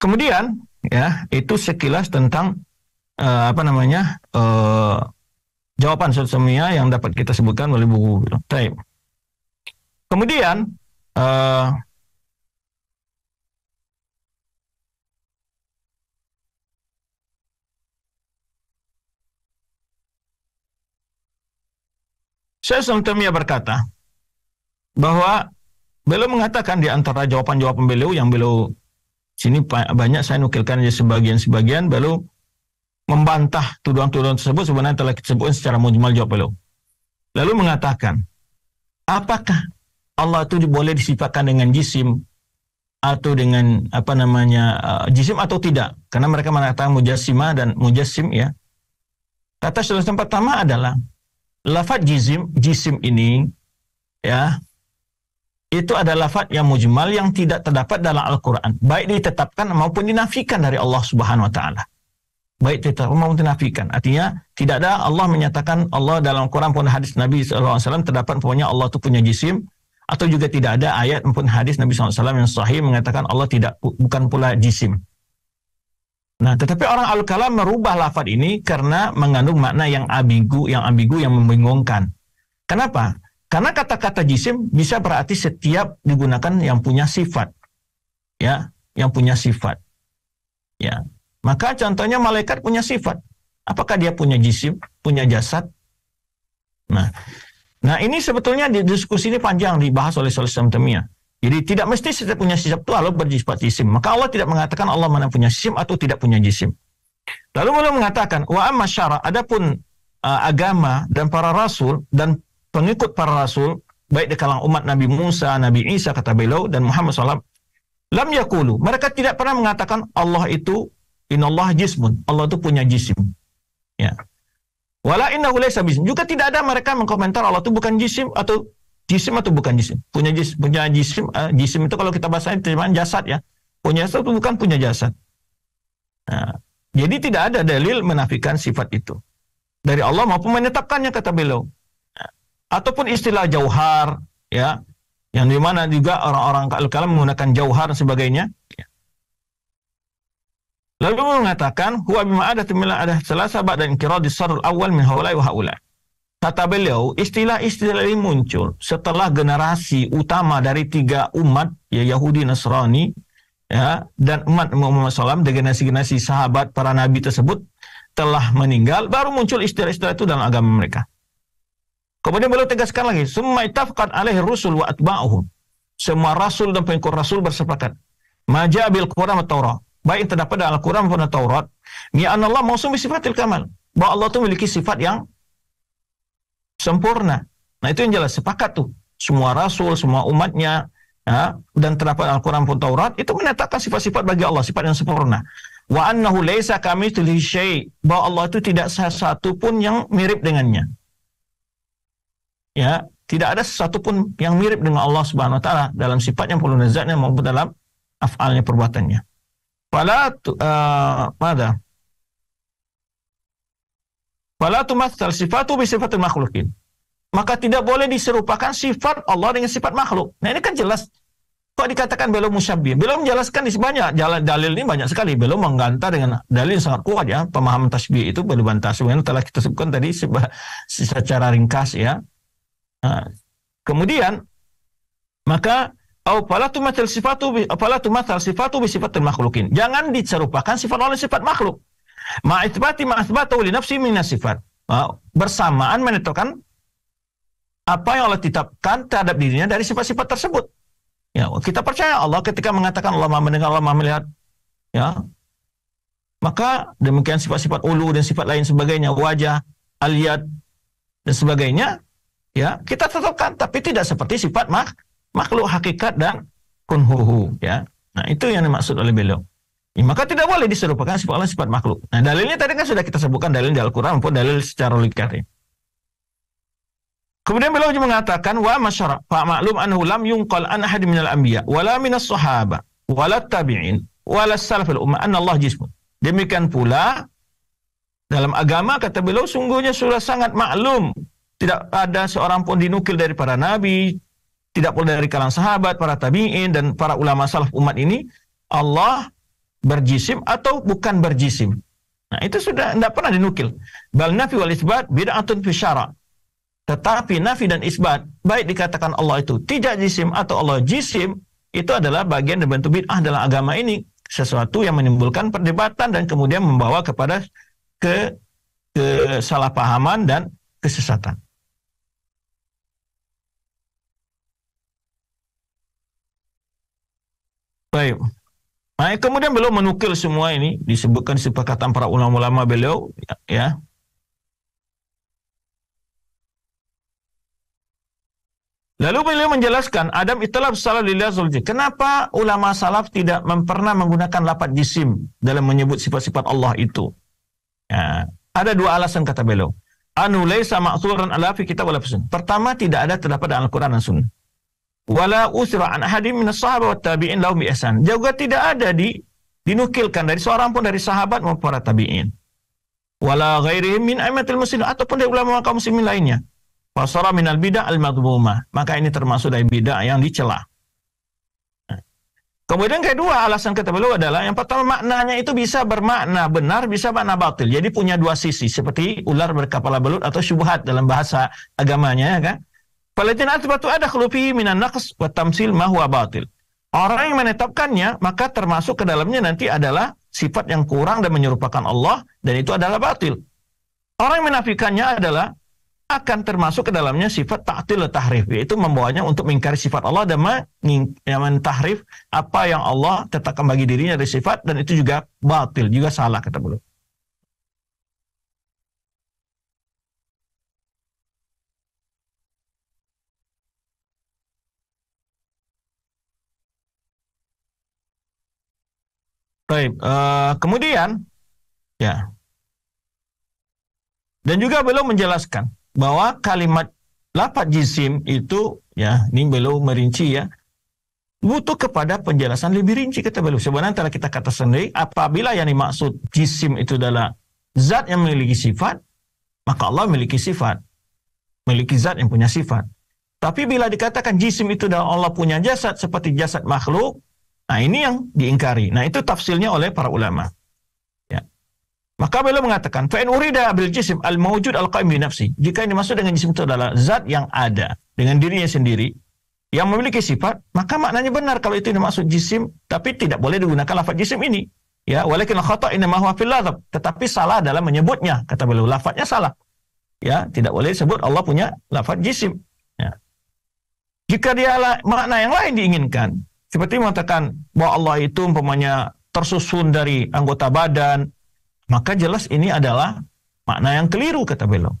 S1: Kemudian ya itu sekilas tentang uh, apa namanya uh, jawaban sosmia yang dapat kita sebutkan melalui buku. Taip. Gitu. Kemudian uh, eh, Saya berkata bahwa beliau mengatakan di antara jawaban-jawaban beliau yang beliau Sini banyak saya nukilkan aja sebagian-sebagian, baru membantah tuduhan-tuduhan tersebut sebenarnya telah disebutkan secara mujmal jawab beliau. Lalu mengatakan, apakah Allah itu boleh disifatkan dengan jisim atau dengan apa namanya uh, jisim atau tidak? Karena mereka mengatakan mujassima dan mujasim ya. Kata sebelum tempat pertama adalah lafaz jisim jisim ini ya itu adalah lafaz yang mujmal yang tidak terdapat dalam Al-Quran. Baik ditetapkan maupun dinafikan dari Allah Subhanahu Wa Taala. Baik ditetapkan maupun dinafikan. Artinya tidak ada Allah menyatakan Allah dalam Quran pun hadis Nabi SAW terdapat punya Allah itu punya jisim. Atau juga tidak ada ayat maupun hadis Nabi SAW yang sahih mengatakan Allah tidak bukan pula jisim. Nah, tetapi orang al-kalam merubah lafaz ini karena mengandung makna yang ambigu, yang ambigu, yang membingungkan. Kenapa? Karena kata-kata jisim bisa berarti setiap digunakan yang punya sifat. Ya, yang punya sifat. Ya. Maka contohnya malaikat punya sifat. Apakah dia punya jisim, punya jasad? Nah, nah ini sebetulnya di diskusi ini panjang dibahas oleh Solesem Temia. Jadi tidak mesti setiap punya sifat itu Allah bersifat jisim. Maka Allah tidak mengatakan Allah mana punya jisim atau tidak punya jisim. Lalu beliau mengatakan, wa amma syara, adapun uh, agama dan para rasul dan pengikut para rasul baik di kalangan umat Nabi Musa, Nabi Isa kata beliau dan Muhammad SAW lam yakulu mereka tidak pernah mengatakan Allah itu inallah jismun Allah itu punya jisim ya wala innahu laysa bism juga tidak ada mereka mengkomentar Allah itu bukan jisim atau jisim atau bukan jisim punya jis, punya jisim uh, jisim itu kalau kita bahasanya terjemahan jasad ya punya jasad itu bukan punya jasad nah, jadi tidak ada dalil menafikan sifat itu dari Allah maupun menetapkannya kata beliau ataupun istilah jauhar ya yang dimana juga orang-orang kalam menggunakan jauhar dan sebagainya ya. lalu mengatakan huwa bima ada temila ada selasa dan Kirad di sarul awal min haulai wa haulai Kata beliau, istilah-istilah ini muncul setelah generasi utama dari tiga umat, ya Yahudi, Nasrani, ya, dan umat Muhammad SAW, generasi-generasi sahabat para nabi tersebut telah meninggal, baru muncul istilah-istilah itu dalam agama mereka. Kemudian beliau tegaskan lagi, semua itafkan alaih rusul wa atba'uhum." Semua rasul dan pengikut rasul bersepakat. Maja bil Quran wa Taurat. Baik yang terdapat dalam Al-Quran maupun Taurat, ni'an Allah mausum sifatil kamal. Bahwa Allah itu memiliki sifat yang sempurna. Nah, itu yang jelas sepakat tuh. Semua rasul, semua umatnya, ya, dan terdapat Al-Quran maupun Taurat itu menetapkan sifat-sifat bagi Allah, sifat yang sempurna. Wa annahu laisa kamitslihi syai', bahwa Allah itu tidak satu pun yang mirip dengannya ya tidak ada sesuatu pun yang mirip dengan Allah Subhanahu wa taala dalam sifatnya maupun zatnya maupun dalam afalnya perbuatannya. Fala pada eh, Fala tumatsal sifatu bi sifatil makhlukin. Maka tidak boleh diserupakan sifat Allah dengan sifat makhluk. Nah ini kan jelas kok dikatakan belum musyabbih. Belum menjelaskan di banyak jalan dalil ini banyak sekali. Belum menggantar dengan dalil yang sangat kuat ya. Pemahaman tasbih itu belum bantah. Sebenarnya telah kita sebutkan tadi secara ringkas ya Nah, kemudian maka apalatu matal sifatu matal sifatu bi sifatil makhlukin. Jangan diserupakan sifat oleh sifat makhluk. Ma ma ma'atsbatu li nafsi min sifat. Ah, bersamaan menetapkan apa yang Allah titapkan terhadap dirinya dari sifat-sifat tersebut. Ya, kita percaya Allah ketika mengatakan Allah Maha mendengar, Allah Maha melihat. Ya. Maka demikian sifat-sifat ulu dan sifat lain sebagainya, wajah, aliyat dan sebagainya ya kita tetapkan tapi tidak seperti sifat mak makhluk hakikat dan kunhuhu ya nah itu yang dimaksud oleh beliau ya, maka tidak boleh diserupakan sifat Allah sifat makhluk nah dalilnya tadi kan sudah kita sebutkan dalil di Al-Quran maupun dalil secara logika ya. Kemudian beliau juga mengatakan wa masyara fa ma'lum anhu lam yunqal an ahad min al-anbiya wala min as-sahaba wala tabi'in wala salaf al umma anna Allah jismun. Demikian pula dalam agama kata beliau sungguhnya sudah sangat maklum tidak ada seorang pun dinukil dari para nabi, tidak pula dari kalangan sahabat, para tabi'in, dan para ulama salaf umat ini, Allah berjisim atau bukan berjisim. Nah, itu sudah tidak pernah dinukil. Bal nafi wal isbat bid'atun fi syara. Tetapi nafi dan isbat, baik dikatakan Allah itu tidak jisim atau Allah jisim, itu adalah bagian dari bentuk bid'ah dalam agama ini. Sesuatu yang menimbulkan perdebatan dan kemudian membawa kepada ke kesalahpahaman dan kesesatan. Baik. Nah, kemudian beliau menukil semua ini disebutkan sepakatan para ulama-ulama beliau ya. Lalu beliau menjelaskan Adam itulah salah dilihat zulji. Kenapa ulama salaf tidak pernah menggunakan lapat jisim dalam menyebut sifat-sifat Allah itu? Ya. Ada dua alasan kata beliau. Anu sama ala fi boleh Pertama, tidak ada terdapat dalam Al-Qur'an dan Sunnah wala usra an ahadim min sahabat wa tabi'in lahum ihsan. Juga tidak ada di dinukilkan dari seorang pun dari sahabat maupun para tabi'in. Wala ghairihim min aimatil muslimin ataupun dari ulama kaum muslimin lainnya. Fasara al bid'ah al madhmuma. Maka ini termasuk dari bid'ah yang dicela. Kemudian kedua alasan kita perlu adalah yang pertama maknanya itu bisa bermakna benar, bisa makna batil. Jadi punya dua sisi seperti ular berkepala belut atau syubhat dalam bahasa agamanya ya kan. Falatina asbatu ada khulufi minan naqs wa tamsil ma huwa batil. Orang yang menetapkannya, maka termasuk ke dalamnya nanti adalah sifat yang kurang dan menyerupakan Allah, dan itu adalah batil. Orang yang menafikannya adalah akan termasuk ke dalamnya sifat taktil tahrif, yaitu membawanya untuk mengingkari sifat Allah dan mentahrif apa yang Allah tetapkan bagi dirinya dari sifat, dan itu juga batil, juga salah, kata beliau. Baik, uh, kemudian ya. Dan juga beliau menjelaskan bahwa kalimat lapat jisim itu ya ini beliau merinci ya butuh kepada penjelasan lebih rinci kata beliau. Sebenarnya antara kita kata sendiri apabila yang dimaksud jisim itu adalah zat yang memiliki sifat maka Allah memiliki sifat memiliki zat yang punya sifat. Tapi bila dikatakan jisim itu adalah Allah punya jasad seperti jasad makhluk Nah ini yang diingkari. Nah itu tafsirnya oleh para ulama. Ya. Maka beliau mengatakan, fa'in urida bil jisim al mawjud al qaim nafsi. Jika yang dimaksud dengan jisim itu adalah zat yang ada dengan dirinya sendiri, yang memiliki sifat, maka maknanya benar kalau itu dimaksud jisim, tapi tidak boleh digunakan lafaz jisim ini. Ya, walakin khata innama huwa fil ladzab, tetapi salah dalam menyebutnya, kata beliau lafaznya salah. Ya, tidak boleh disebut Allah punya lafaz jisim. Ya. Jika dia makna yang lain diinginkan, seperti mengatakan bahwa Allah itu umpamanya tersusun dari anggota badan, maka jelas ini adalah makna yang keliru kata beliau.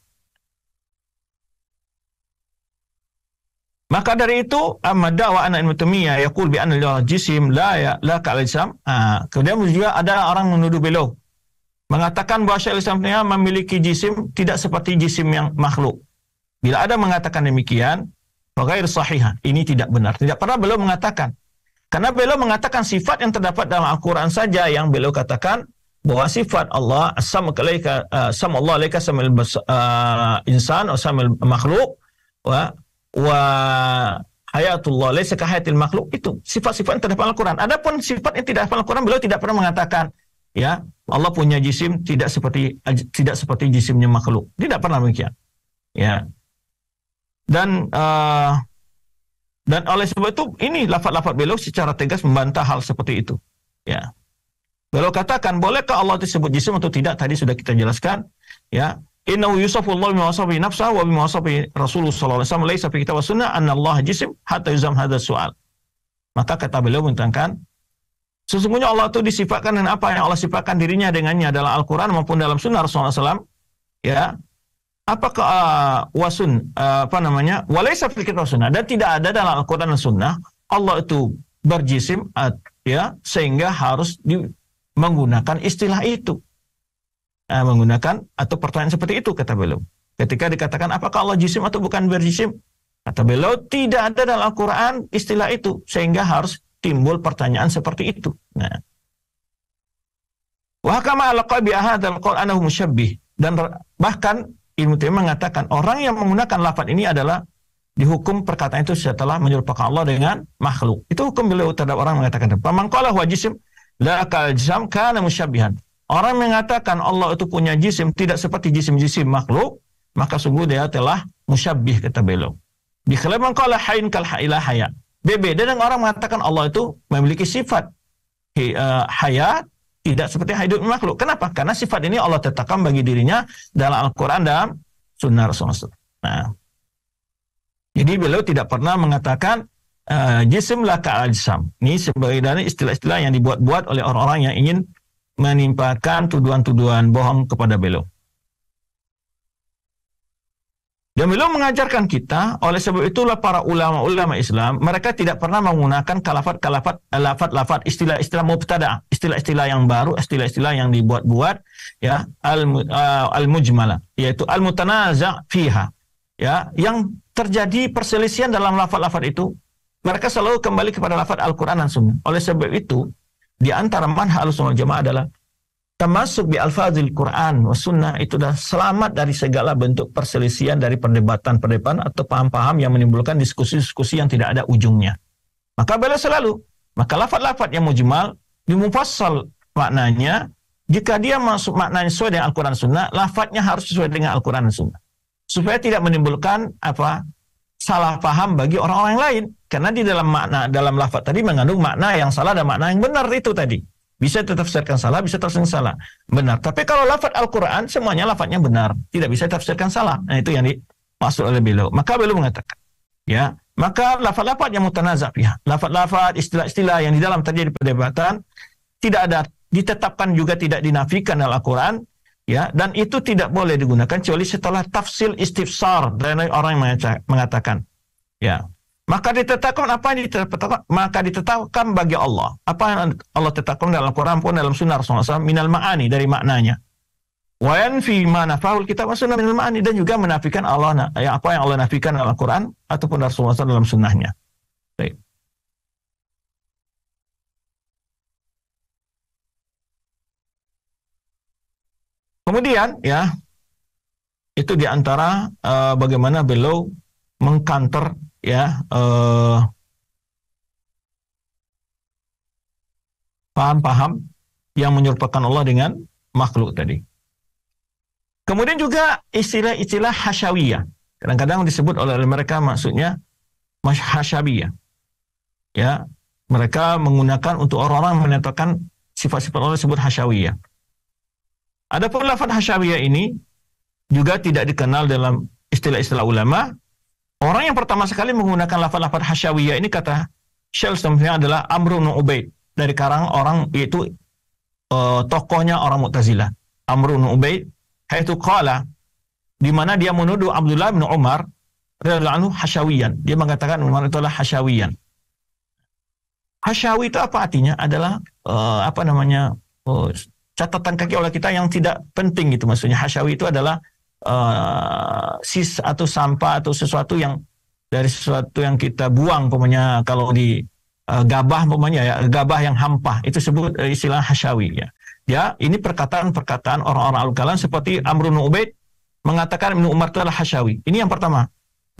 S1: Maka dari itu amada wa anak ibnu Taimiyah yaqul bi anna jisim la ya la ka al jism. Ah, kemudian juga ada orang menuduh beliau mengatakan bahwa Syekh Islam Taimiyah memiliki jisim tidak seperti jisim yang makhluk. Bila ada mengatakan demikian, maka sahihah. Ini tidak benar. Tidak pernah beliau mengatakan. Karena beliau mengatakan sifat yang terdapat dalam Al-Quran saja yang beliau katakan bahwa sifat Allah sama eh, Allah leka sama samil eh, insan atau samil makhluk wa wa hayatullah laisa ka hayatil makhluk itu sifat-sifat yang terdapat dalam Al-Quran. Adapun sifat yang tidak dalam Al-Quran beliau tidak pernah mengatakan ya Allah punya jisim tidak seperti tidak seperti jisimnya makhluk. Tidak pernah demikian. Ya. Dan uh, dan oleh sebab itu ini lafaz-lafaz beliau secara tegas membantah hal seperti itu. Ya. Beliau katakan bolehkah Allah disebut jisim atau tidak tadi sudah kita jelaskan ya. Inna yusafullahu bima wasafi nafsa wa bima wasafi Rasulullah sallallahu alaihi wasallam laisa fi kitab sunnah anna Allah jisim hatta yuzam hada su'al. Maka kata beliau menerangkan sesungguhnya Allah itu disifatkan dengan apa yang Allah sifatkan dirinya dengannya adalah Al-Qur'an maupun dalam sunnah Rasulullah SAW ya apakah uh, wasun uh, apa namanya walaysa fil kitab sunnah dan tidak ada dalam Al-Qur'an dan Sunnah Allah itu berjisim uh, ya sehingga harus di, menggunakan istilah itu uh, menggunakan atau pertanyaan seperti itu kata beliau ketika dikatakan apakah Allah jisim atau bukan berjisim kata beliau tidak ada dalam Al-Qur'an istilah itu sehingga harus timbul pertanyaan seperti itu nah wa kama alaqa bi Quran qur'anahu musyabbih dan bahkan Ibnu Taimiyah mengatakan orang yang menggunakan lafaz ini adalah dihukum perkataan itu setelah menyerupakan Allah dengan makhluk. Itu hukum beliau terhadap orang mengatakan demikian. qala huwa la kal karena kana Orang mengatakan Allah itu punya jisim tidak seperti jisim-jisim makhluk, maka sungguh dia telah musyabbih kata beliau. Dikhilafi man qala hain kal haya. Berbeda dengan orang mengatakan Allah itu memiliki sifat eh, hayat tidak seperti hidup makhluk. Kenapa? Karena sifat ini Allah tetapkan bagi dirinya dalam Al-Quran dan Sunnah Rasulullah. Nah, jadi beliau tidak pernah mengatakan uh, jism laka al Ini sebagai istilah-istilah yang dibuat-buat oleh orang-orang yang ingin menimpakan tuduhan-tuduhan bohong kepada beliau. Dan beliau mengajarkan kita, oleh sebab itulah para ulama-ulama Islam, mereka tidak pernah menggunakan kalafat-kalafat, eh, lafat-lafat, istilah-istilah mubtada, istilah-istilah yang baru, istilah-istilah yang dibuat-buat, ya, eh, al-mujmala, yaitu al-mutanaza' fiha. Ya, yang terjadi perselisihan dalam lafat-lafat itu, mereka selalu kembali kepada lafat Al-Quran dan Sunnah. Oleh sebab itu, di antara manhaj al jamaah adalah termasuk di al-fadhil Quran wa sunnah itu sudah selamat dari segala bentuk perselisihan dari perdebatan-perdebatan atau paham-paham yang menimbulkan diskusi-diskusi yang tidak ada ujungnya. Maka bela selalu. Maka lafat-lafat yang mujmal dimufassal maknanya jika dia masuk maknanya sesuai dengan Al-Quran Sunnah, lafadznya harus sesuai dengan Al-Quran Sunnah. Supaya tidak menimbulkan apa salah paham bagi orang-orang lain karena di dalam makna dalam lafaz tadi mengandung makna yang salah dan makna yang benar itu tadi. Bisa ditafsirkan salah, bisa tersengsala, salah. Benar. Tapi kalau lafaz Al-Quran, semuanya lafaznya benar. Tidak bisa ditafsirkan salah. Nah, itu yang dimaksud oleh beliau. Maka beliau mengatakan, ya, maka lafaz-lafaz yang mutanazab, ya, lafaz-lafaz istilah-istilah yang di dalam terjadi perdebatan, tidak ada ditetapkan juga tidak dinafikan dalam Al-Quran, ya dan itu tidak boleh digunakan kecuali setelah tafsir istifsar dari orang yang mengatakan ya maka ditetapkan apa yang ditetapkan? Maka ditetapkan bagi Allah. Apa yang Allah tetapkan dalam Quran pun dalam sunnah Rasulullah SAW, minal ma'ani, dari maknanya. Wa yanfi mana kita kitab sunnah minal ma'ani. Dan juga menafikan Allah, nah, yang apa yang Allah nafikan dalam Quran, ataupun Rasulullah SAW dalam sunnahnya. Baik. Kemudian, ya, itu diantara uh, eh, bagaimana beliau mengkanter ya eh, paham-paham yang menyerupakan Allah dengan makhluk tadi. Kemudian juga istilah-istilah hasyawiyah. Kadang-kadang disebut oleh mereka maksudnya hasyawiyah. Ya, mereka menggunakan untuk orang-orang menetapkan sifat-sifat Allah disebut hasyawiyah. Adapun lafaz hasyawiyah ini juga tidak dikenal dalam istilah-istilah ulama Orang yang pertama sekali menggunakan lafal lafaz hasyawiyah ini kata Shalh sebenarnya adalah Amr bin Ubaid dari karang orang yaitu uh, tokohnya orang Mu'tazilah. Amr bin Ubaid yaitu qala di mana dia menuduh Abdullah bin Umar radhiyallahu anhu hasyawiyan. Dia mengatakan Umar itu adalah hasyawiyan. Hasyawi itu apa artinya? Adalah uh, apa namanya? Uh, catatan kaki oleh kita yang tidak penting gitu maksudnya. Hasyawi itu adalah uh, sis atau sampah atau sesuatu yang dari sesuatu yang kita buang pokoknya kalau di uh, gabah pokoknya ya gabah yang hampa itu sebut uh, istilah hasyawi ya. Ya, ini perkataan-perkataan orang-orang al qalan seperti Amrun Ubaid mengatakan Ibnu Umar itu adalah hasyawi. Ini yang pertama.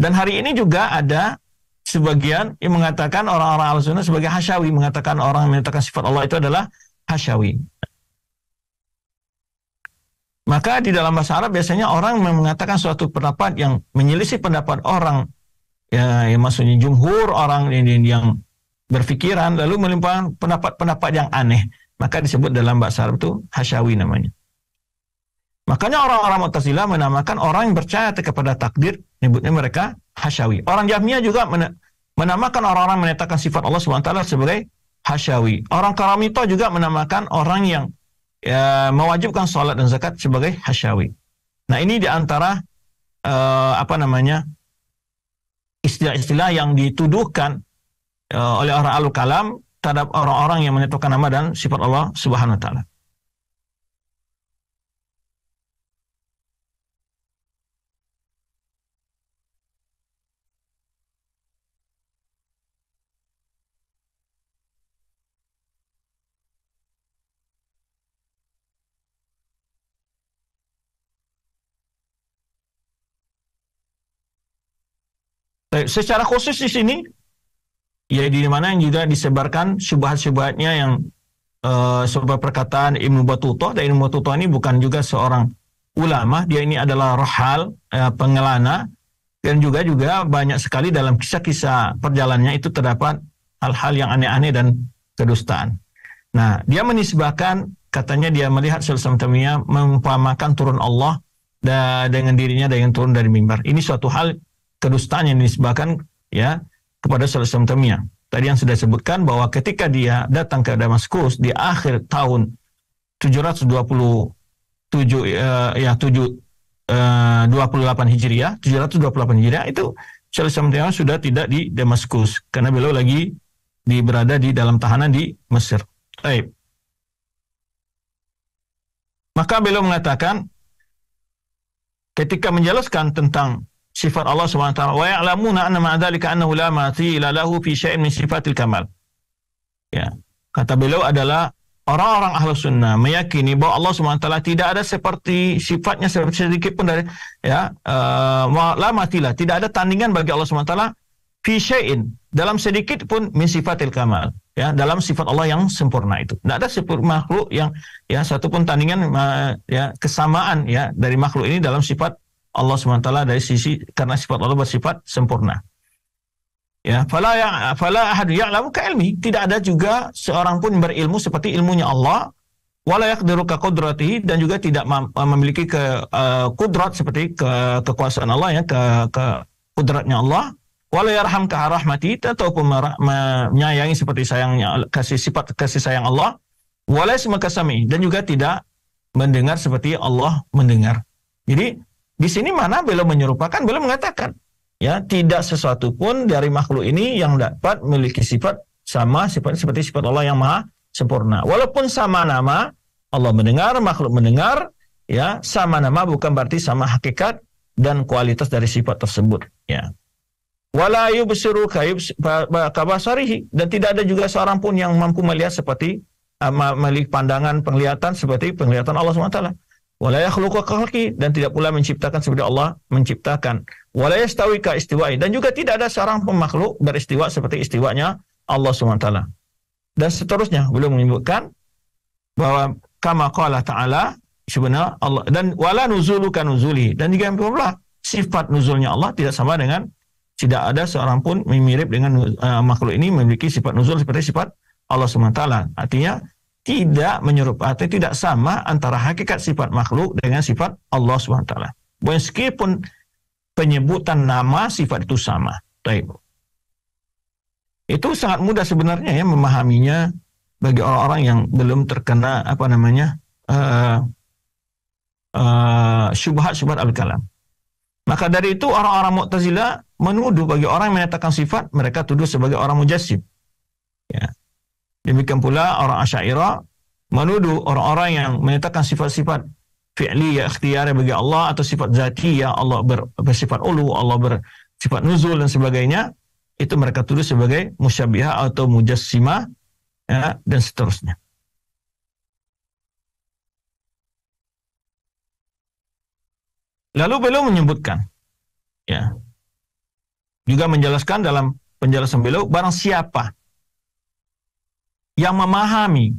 S1: Dan hari ini juga ada sebagian yang mengatakan orang-orang Al-Sunnah sebagai hasyawi mengatakan orang yang menyatakan sifat Allah itu adalah hasyawi. Maka di dalam bahasa Arab biasanya orang mengatakan suatu pendapat yang menyelisih pendapat orang, ya, ya maksudnya jumhur orang yang, yang berpikiran lalu melimpahkan pendapat-pendapat yang aneh. Maka disebut dalam bahasa Arab itu hasyawi namanya. Makanya orang-orang Mu'tazilah menamakan orang yang percaya kepada takdir, nyebutnya mereka hasyawi. Orang Jahmiyah juga menamakan orang-orang menetapkan sifat Allah SWT sebagai hasyawi. Orang Karamito juga menamakan orang yang ya, mewajibkan sholat dan zakat sebagai hasyawi. Nah ini diantara uh, eh, apa namanya istilah-istilah yang dituduhkan uh, oleh orang al kalam terhadap orang-orang yang menyatukan nama dan sifat Allah Subhanahu Wa Taala. eh, secara khusus di sini ya di mana yang juga disebarkan syubhat-syubhatnya yang eh, sebuah perkataan Ibnu Battuta dan Ibnu Battuta ini bukan juga seorang ulama dia ini adalah rohal eh, pengelana dan juga juga banyak sekali dalam kisah-kisah perjalanannya itu terdapat hal-hal yang aneh-aneh dan kedustaan. Nah, dia menisbahkan katanya dia melihat Sultan Tamiyah mengumpamakan turun Allah dengan dirinya dengan turun dari mimbar. Ini suatu hal Kedustanya yang bahkan ya kepada Salah Tamiyah. Tadi yang sudah sebutkan bahwa ketika dia datang ke Damaskus di akhir tahun 727 eh, ya 7 eh, 28 Hijriah, 728 Hijriah itu Salah Tamiyah sudah tidak di Damaskus karena beliau lagi di, berada di dalam tahanan di Mesir. Baik. Maka beliau mengatakan ketika menjelaskan tentang sifat Allah Subhanahu wa taala wa ya'lamuna anna ma dzalika annahu la mathila lahu fi syai'in min sifatil kamal. Ya. Kata beliau adalah orang-orang ahlu sunnah meyakini bahwa Allah Subhanahu wa taala tidak ada seperti sifatnya sedikit pun dari ya uh, la lah. tidak ada tandingan bagi Allah Subhanahu wa taala fi syai'in dalam sedikit pun min sifatil kamal ya dalam sifat Allah yang sempurna itu tidak ada makhluk yang ya satu pun tandingan ya kesamaan ya dari makhluk ini dalam sifat Allah SWT dari sisi karena sifat Allah bersifat sempurna. Ya, fala ya fala ahadu ya'lamu ilmi. Tidak ada juga seorang pun berilmu seperti ilmunya Allah wala yaqdiru ka qudratihi dan juga tidak memiliki ke uh, kudrat seperti ke kekuasaan Allah ya ke ke kudratnya Allah wala yarham ka rahmati ataupun menyayangi seperti sayangnya kasih sifat kasih sayang Allah wala isma kasami dan juga tidak mendengar seperti Allah mendengar. Jadi di sini mana beliau menyerupakan? Beliau mengatakan, ya tidak sesuatu pun dari makhluk ini yang dapat memiliki sifat sama sifat seperti sifat Allah yang maha sempurna. Walaupun sama nama, Allah mendengar, makhluk mendengar, ya sama nama bukan berarti sama hakikat dan kualitas dari sifat tersebut, ya. Wala kayub kabasarihi dan tidak ada juga seorang pun yang mampu melihat seperti eh, memiliki pandangan penglihatan seperti penglihatan Allah SWT dan tidak pula menciptakan seperti Allah menciptakan. istiwa'i dan juga tidak ada seorang pemakhluk beristiwa seperti istiwanya Allah SWT. Dan seterusnya belum menyebutkan bahwa kama qala ta'ala sebenarnya Allah dan wala nuzuluka nuzuli dan juga pula sifat nuzulnya Allah tidak sama dengan tidak ada seorang pun mirip dengan uh, makhluk ini memiliki sifat nuzul seperti sifat Allah SWT. Artinya tidak menyerupai tidak sama antara hakikat sifat makhluk dengan sifat Allah SWT. Meskipun penyebutan nama sifat itu sama. Taibu. Itu sangat mudah sebenarnya ya memahaminya bagi orang-orang yang belum terkena apa namanya uh, uh, syubhat-syubhat al-kalam. Maka dari itu orang-orang Mu'tazila menuduh bagi orang yang menyatakan sifat mereka tuduh sebagai orang mujassib. Ya, Demikian pula orang Asyairah menuduh orang-orang yang menyatakan sifat-sifat fi'li ya ikhtiar bagi Allah atau sifat zati ya Allah ber, bersifat ulu, Allah bersifat nuzul dan sebagainya itu mereka tulis sebagai musyabihah atau mujassimah ya, dan seterusnya. Lalu beliau menyebutkan ya. Juga menjelaskan dalam penjelasan beliau barang siapa yang memahami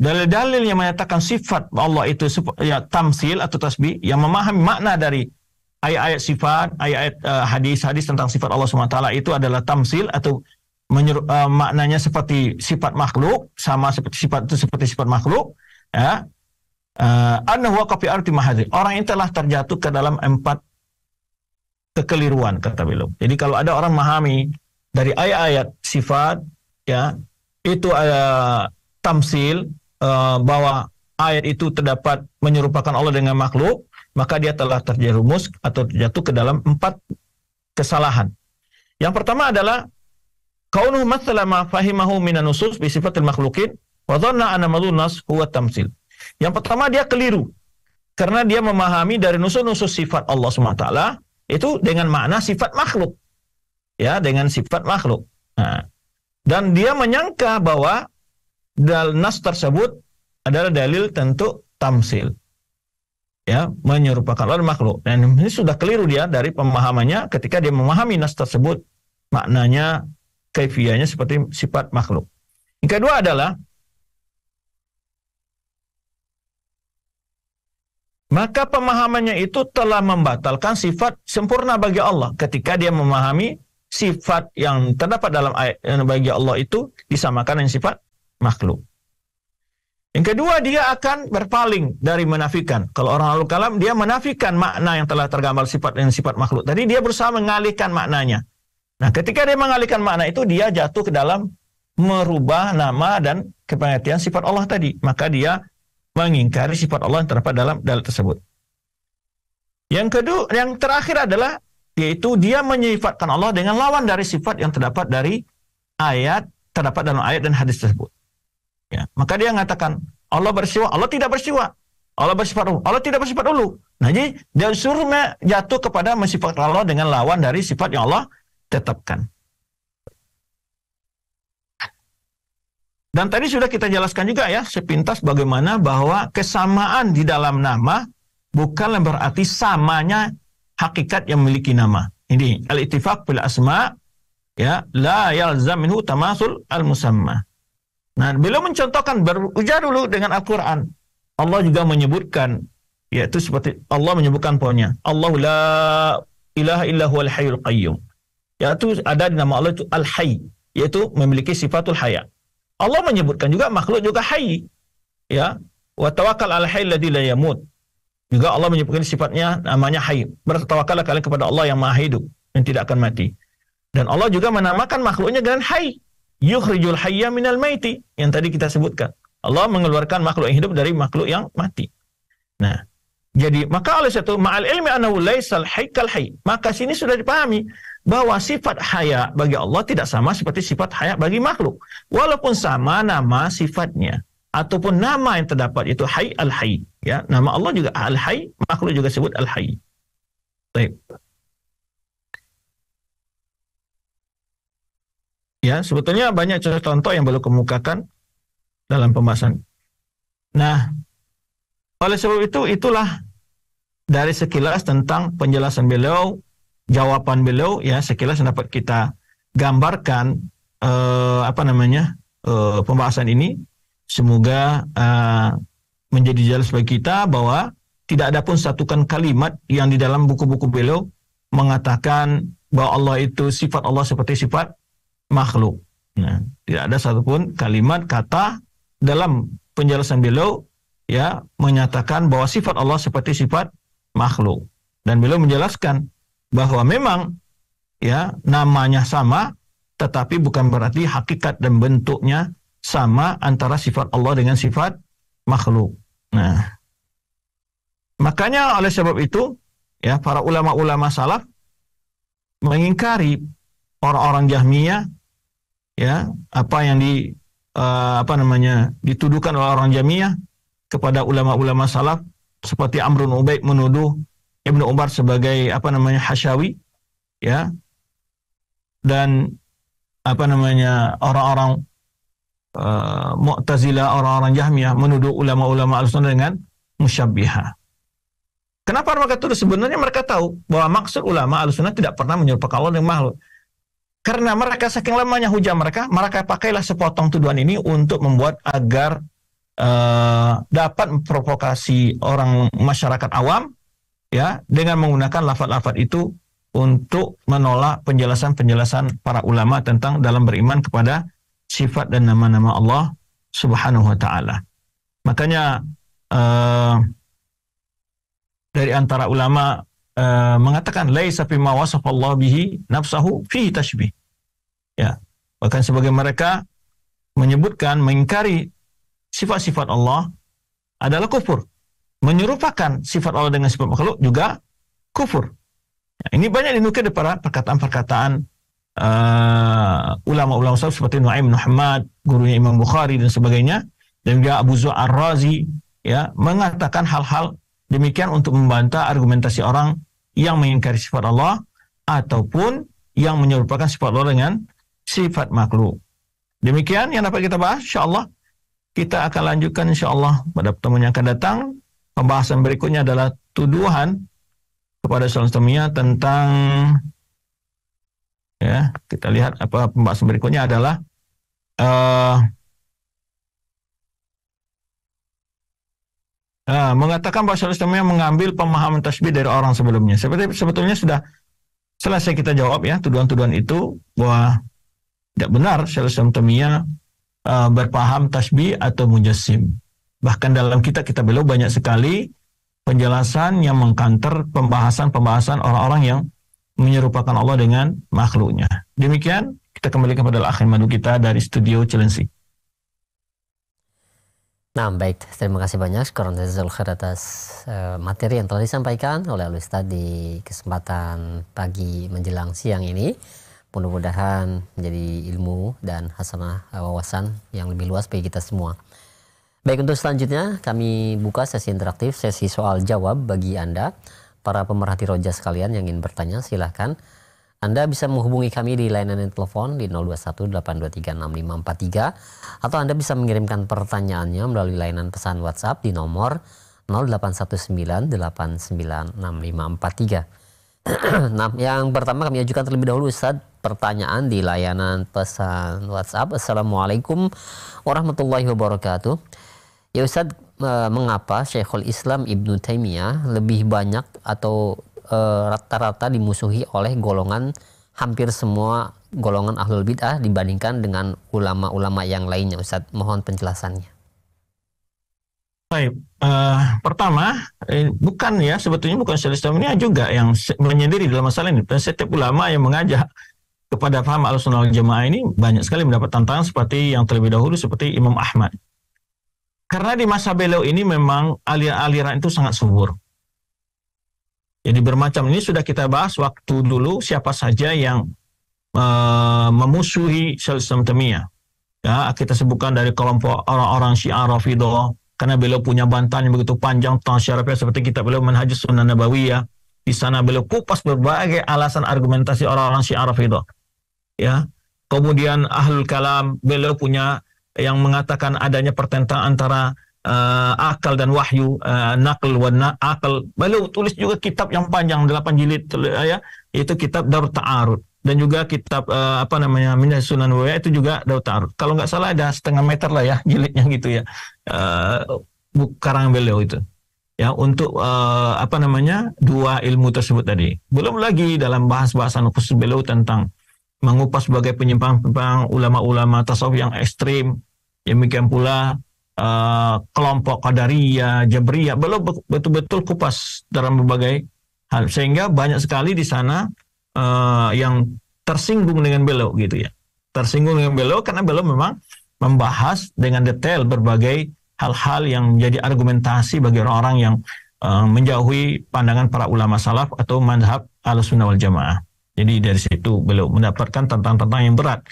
S1: dalil-dalil yang menyatakan sifat Allah itu ya, tamsil atau tasbih, yang memahami makna dari ayat-ayat sifat, ayat-ayat hadis eh, hadis-hadis tentang sifat Allah SWT itu adalah tamsil atau menyeru, uh, maknanya seperti sifat makhluk, sama seperti sifat itu seperti sifat makhluk, ya. Eh, Anahu kafi arti mahadri. Orang yang telah terjatuh ke dalam empat kekeliruan kata beliau. Jadi kalau ada orang memahami dari ayat-ayat sifat ya itu ada eh, tamsil eh, bahwa ayat itu terdapat menyerupakan Allah dengan makhluk, maka dia telah terjerumus atau jatuh ke dalam empat kesalahan. Yang pertama adalah kaunuhu mathala fahimahu minan nusus bi sifatil makhlukin wa dhanna anna nas huwa tamsil. Yang pertama dia keliru karena dia memahami dari nusus-nusus sifat Allah SWT itu dengan makna sifat makhluk. Ya, dengan sifat makhluk. Nah, dan dia menyangka bahwa nas tersebut adalah dalil tentu tamsil. Ya, menyerupakan oleh makhluk. Dan ini sudah keliru dia dari pemahamannya ketika dia memahami nas tersebut maknanya kaifiahnya seperti sifat makhluk. Yang kedua adalah maka pemahamannya itu telah membatalkan sifat sempurna bagi Allah ketika dia memahami sifat yang terdapat dalam ayat yang bagi Allah itu disamakan dengan sifat makhluk. Yang kedua, dia akan berpaling dari menafikan. Kalau orang lalu kalam, dia menafikan makna yang telah tergambar sifat dan sifat makhluk. Tadi dia berusaha mengalihkan maknanya. Nah, ketika dia mengalihkan makna itu, dia jatuh ke dalam merubah nama dan kepengertian sifat Allah tadi. Maka dia mengingkari sifat Allah yang terdapat dalam dalil tersebut. Yang kedua, yang terakhir adalah yaitu dia menyifatkan Allah dengan lawan dari sifat yang terdapat dari ayat terdapat dalam ayat dan hadis tersebut. Ya, maka dia mengatakan Allah bersiwa, Allah tidak bersiwa. Allah bersifat ulu, Allah tidak bersifat ulu. Nah, jadi dia suruh jatuh kepada mensifat Allah dengan lawan dari sifat yang Allah tetapkan. Dan tadi sudah kita jelaskan juga ya sepintas bagaimana bahwa kesamaan di dalam nama bukan berarti samanya hakikat yang memiliki nama. Ini al-ittifaq bil asma ya la yalzam minhu tamasul al-musamma. Nah, beliau mencontohkan berujar dulu dengan Al-Qur'an. Allah juga menyebutkan yaitu seperti Allah menyebutkan pohonnya. Allah la ilaha illa huwal hayyul qayyum. Yaitu ada di nama Allah itu al-hayy, yaitu memiliki sifatul haya. Allah menyebutkan juga makhluk juga hayy. Ya, wa tawakkal al hayy alladzi la yamut. Juga Allah menyebutkan sifatnya namanya hayy. Bertawakallah kalian kepada Allah yang maha hidup dan tidak akan mati. Dan Allah juga menamakan makhluknya dengan hayy. Yukhrijul hayya minal maiti. Yang tadi kita sebutkan. Allah mengeluarkan makhluk yang hidup dari makhluk yang mati. Nah, jadi maka oleh satu ma'al ilmi annahu laisal haykal hayy. Maka sini sudah dipahami bahwa sifat haya bagi Allah tidak sama seperti sifat haya bagi makhluk. Walaupun sama nama sifatnya ataupun nama yang terdapat itu hay al hayy Ya, nama Allah juga Al-Hayy, makhluk juga sebut Al-Hayy. Baik. Ya, sebetulnya banyak contoh-contoh yang perlu kemukakan dalam pembahasan. Nah, oleh sebab itu itulah dari sekilas tentang penjelasan beliau, jawaban beliau ya sekilas dapat kita gambarkan eh, apa namanya eh, pembahasan ini. Semoga eh, menjadi jelas bagi kita bahwa tidak ada pun satukan kalimat yang di dalam buku-buku beliau mengatakan bahwa Allah itu sifat Allah seperti sifat makhluk. Nah, tidak ada satupun kalimat kata dalam penjelasan beliau ya menyatakan bahwa sifat Allah seperti sifat makhluk. Dan beliau menjelaskan bahwa memang ya namanya sama tetapi bukan berarti hakikat dan bentuknya sama antara sifat Allah dengan sifat makhluk. Nah, makanya oleh sebab itu ya para ulama-ulama salaf mengingkari orang-orang Jahmiyah ya apa yang di uh, apa namanya dituduhkan oleh orang Jahmiyah kepada ulama-ulama salaf seperti Amrun Ubaid menuduh Ibnu Umar sebagai apa namanya Hasyawi ya dan apa namanya orang-orang uh, orang-orang Jahmiyah menuduh ulama-ulama Al-Sunnah dengan musyabbiha. Kenapa mereka itu Sebenarnya mereka tahu bahwa maksud ulama Al-Sunnah tidak pernah menyerupakan Allah dengan makhluk. Karena mereka saking lemahnya hujah mereka, mereka pakailah sepotong tuduhan ini untuk membuat agar uh, dapat memprovokasi orang masyarakat awam ya dengan menggunakan lafaz-lafaz itu untuk menolak penjelasan-penjelasan para ulama tentang dalam beriman kepada sifat dan nama-nama Allah Subhanahu wa taala. Makanya uh, dari antara ulama uh, mengatakan laisa ma wasafallahu bihi nafsahu fi tashbih. Ya. Bahkan sebagai mereka menyebutkan mengingkari sifat-sifat Allah adalah kufur. Menyerupakan sifat Allah dengan sifat makhluk juga kufur. Ya, ini banyak dinukil daripada perkataan-perkataan Ah, ulama-ulama uh, seperti Nuaim Muhammad, gurunya Imam Bukhari dan sebagainya, dan juga Abu ar Razi, ya, mengatakan hal-hal demikian untuk membantah argumentasi orang yang mengingkari sifat Allah ataupun yang menyerupakan sifat Allah dengan sifat makhluk. Demikian yang dapat kita bahas, insya Allah. Kita akan lanjutkan insya Allah pada pertemuan yang akan datang. Pembahasan berikutnya adalah tuduhan kepada suami tentang Ya, kita lihat apa pembahasan berikutnya adalah uh, uh, mengatakan bahwa sistemnya mengambil pemahaman tasbih dari orang sebelumnya. Seperti sebetulnya sudah selesai kita jawab ya tuduhan-tuduhan itu bahwa tidak benar Islam Temia uh, eh, berpaham tasbih atau mujassim. Bahkan dalam kita kita beliau banyak sekali penjelasan yang mengkanter pembahasan-pembahasan orang-orang yang menyerupakan Allah dengan makhluknya. Demikian kita kembali kepada akhir madu kita dari studio
S2: Cilensi. Nah baik, terima kasih banyak Sekarang Zul atas eh, materi yang telah disampaikan oleh Al Ustaz di kesempatan pagi menjelang siang ini. Mudah-mudahan menjadi ilmu dan hasanah eh, wawasan yang lebih luas bagi kita semua. Baik untuk selanjutnya kami buka sesi interaktif, sesi soal jawab bagi Anda para pemerhati roja sekalian yang ingin bertanya silahkan. Anda bisa menghubungi kami di layanan telepon di 0218236543 atau Anda bisa mengirimkan pertanyaannya melalui layanan pesan WhatsApp di nomor 0819896543. nah, yang pertama kami ajukan terlebih dahulu Ustaz pertanyaan di layanan pesan WhatsApp. Assalamualaikum warahmatullahi wabarakatuh. Ya Ustaz, eh, mengapa Syekhul Islam Ibnu Taimiyah lebih banyak atau eh, rata-rata e, dimusuhi oleh golongan hampir semua golongan ahlul bid'ah dibandingkan dengan ulama-ulama yang lainnya Ustadz mohon penjelasannya
S1: Baik, uh, pertama eh, bukan ya sebetulnya bukan Syaikhul juga yang menyendiri dalam masalah ini. Dan setiap ulama yang mengajak kepada paham al sunnah jamaah ini banyak sekali mendapat tantangan seperti yang terlebih dahulu seperti Imam Ahmad. Karena di masa beliau ini memang aliran-aliran itu sangat subur. Jadi bermacam ini sudah kita bahas waktu dulu siapa saja yang uh, memusuhi sistem temia. Ya, kita sebutkan dari kelompok orang-orang Syiah Rafidah karena beliau punya bantahan yang begitu panjang tentang syarafnya seperti kita beliau Manhaj Sunan Nabawi ya Di sana beliau kupas berbagai alasan argumentasi orang-orang Syiah Rafidah. Ya. Kemudian Ahlul Kalam beliau punya yang mengatakan adanya pertentangan antara uh, akal dan wahyu uh, nakal wa na akal beliau tulis juga kitab yang panjang 8 jilid uh, ya itu kitab Darut Ta'arud dan juga kitab uh, apa namanya minas Sunan Wa itu juga Darut Ta'arud kalau nggak salah ada setengah meter lah ya jilidnya gitu ya uh, karangan beliau itu ya untuk uh, apa namanya dua ilmu tersebut tadi belum lagi dalam bahas-bahasan khusus beliau tentang mengupas sebagai penyimpang-penyimpang ulama-ulama tasawuf yang ekstrim demikian pula uh, kelompok Qadariya, Jabriyah, belum betul-betul kupas dalam berbagai hal. Sehingga banyak sekali di sana uh, yang tersinggung dengan beliau gitu ya. Tersinggung dengan beliau karena beliau memang membahas dengan detail berbagai hal-hal yang menjadi argumentasi bagi orang-orang yang uh, menjauhi pandangan para ulama salaf atau manhab al-sunnah wal jamaah. Jadi dari situ beliau mendapatkan tantangan-tantangan yang berat.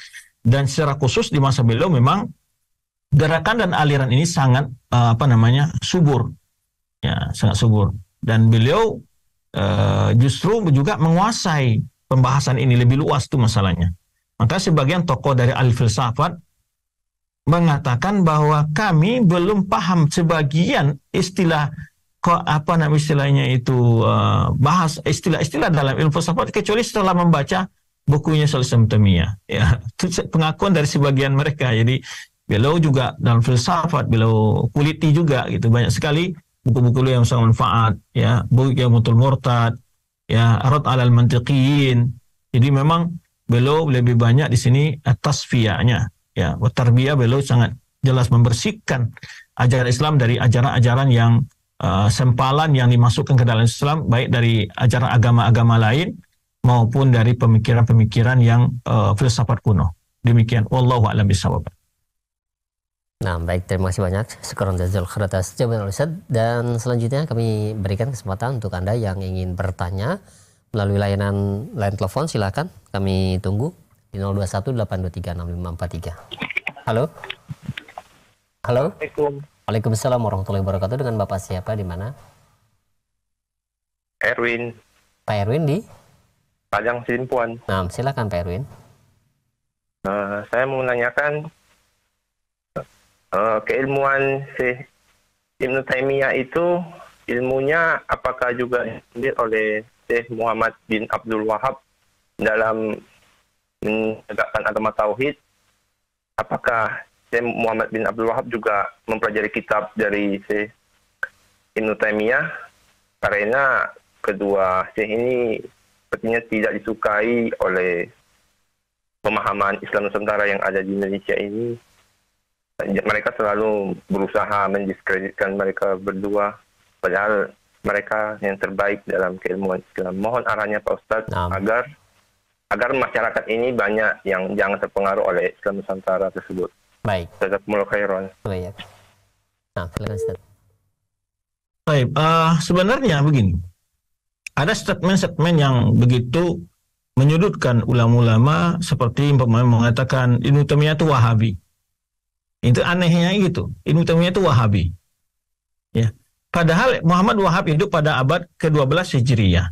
S1: Dan secara khusus di masa beliau memang gerakan dan aliran ini sangat uh, apa namanya subur, ya sangat subur. Dan beliau uh, justru juga menguasai pembahasan ini lebih luas tuh masalahnya. Maka sebagian tokoh dari al filsafat mengatakan bahwa kami belum paham sebagian istilah apa namanya istilahnya itu uh, bahas istilah-istilah dalam ilmu filsafat kecuali setelah membaca bukunya Salim Temia. Ya, itu pengakuan dari sebagian mereka. Jadi beliau juga dalam filsafat, beliau kuliti juga gitu. Banyak sekali buku-buku yang sangat manfaat ya, buku Mutul Murtad, ya Arad Alal Mantiqiyin. Jadi memang beliau lebih banyak di sini atas nya, ya. watarbia beliau sangat jelas membersihkan ajaran Islam dari ajaran-ajaran yang uh, sempalan yang dimasukkan ke dalam Islam baik dari ajaran agama-agama lain maupun dari pemikiran-pemikiran yang uh, filsafat kuno. Demikian wallahu a'lam bishawab.
S2: Nah, baik terima kasih banyak. Sekarang Jazal Khair atas jawaban Ustaz dan selanjutnya kami berikan kesempatan untuk Anda yang ingin bertanya melalui layanan lain telepon silakan kami tunggu di 0218236543. Halo. Halo. Assalamualaikum. Waalaikumsalam warahmatullahi wabarakatuh. Dengan Bapak siapa di mana? Erwin. Pak Erwin di?
S1: Pajang Sinpuan.
S2: Nah, silakan Pak Erwin.
S1: Uh, saya mau menanyakan uh, keilmuan si Ibn Taimiyah itu ilmunya apakah juga diambil oleh Syekh Muhammad bin Abdul Wahab dalam menegakkan agama tauhid? Apakah Syekh Muhammad bin Abdul Wahab juga mempelajari kitab dari Syekh Ibn Taimiyah? Karena kedua Syekh ini sepertinya tidak disukai oleh pemahaman Islam Nusantara yang ada di Indonesia ini. Ya, mereka selalu berusaha mendiskreditkan mereka berdua padahal mereka yang terbaik dalam keilmuan Islam. Mohon arahnya Pak Ustadz nah. agar agar masyarakat ini banyak yang jangan terpengaruh oleh Islam Nusantara tersebut.
S2: Baik. Tetap mulai khairan. Baik. Ya. Nah, silakan Ustaz. Baik,
S1: uh, sebenarnya begini. Ada statement-statement yang begitu menyudutkan ulama-ulama seperti mengatakan Ibnu Taimiyah itu Wahabi. Itu anehnya itu. Ibnu Taimiyah itu Wahabi. Ya. Padahal Muhammad Wahab hidup pada abad ke-12 Hijriah.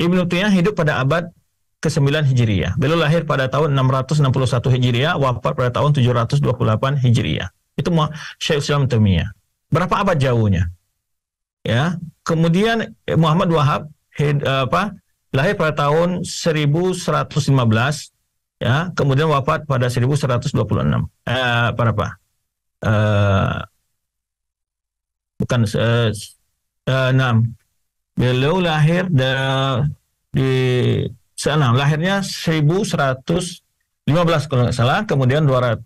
S1: Ibnu Taimiyah hidup pada abad ke-9 Hijriah. Beliau lahir pada tahun 661 Hijriah, wafat pada tahun 728 Hijriah. Itu Syekh Islam Taimiyah. Berapa abad jauhnya? Ya. Kemudian eh, Muhammad Wahab hid, eh, apa, lahir pada tahun 1115 ya kemudian wafat pada 1126 eh apa eh, bukan eh, eh, 6 beliau lahir de, di sana lahirnya 1115 kalau nggak salah kemudian 200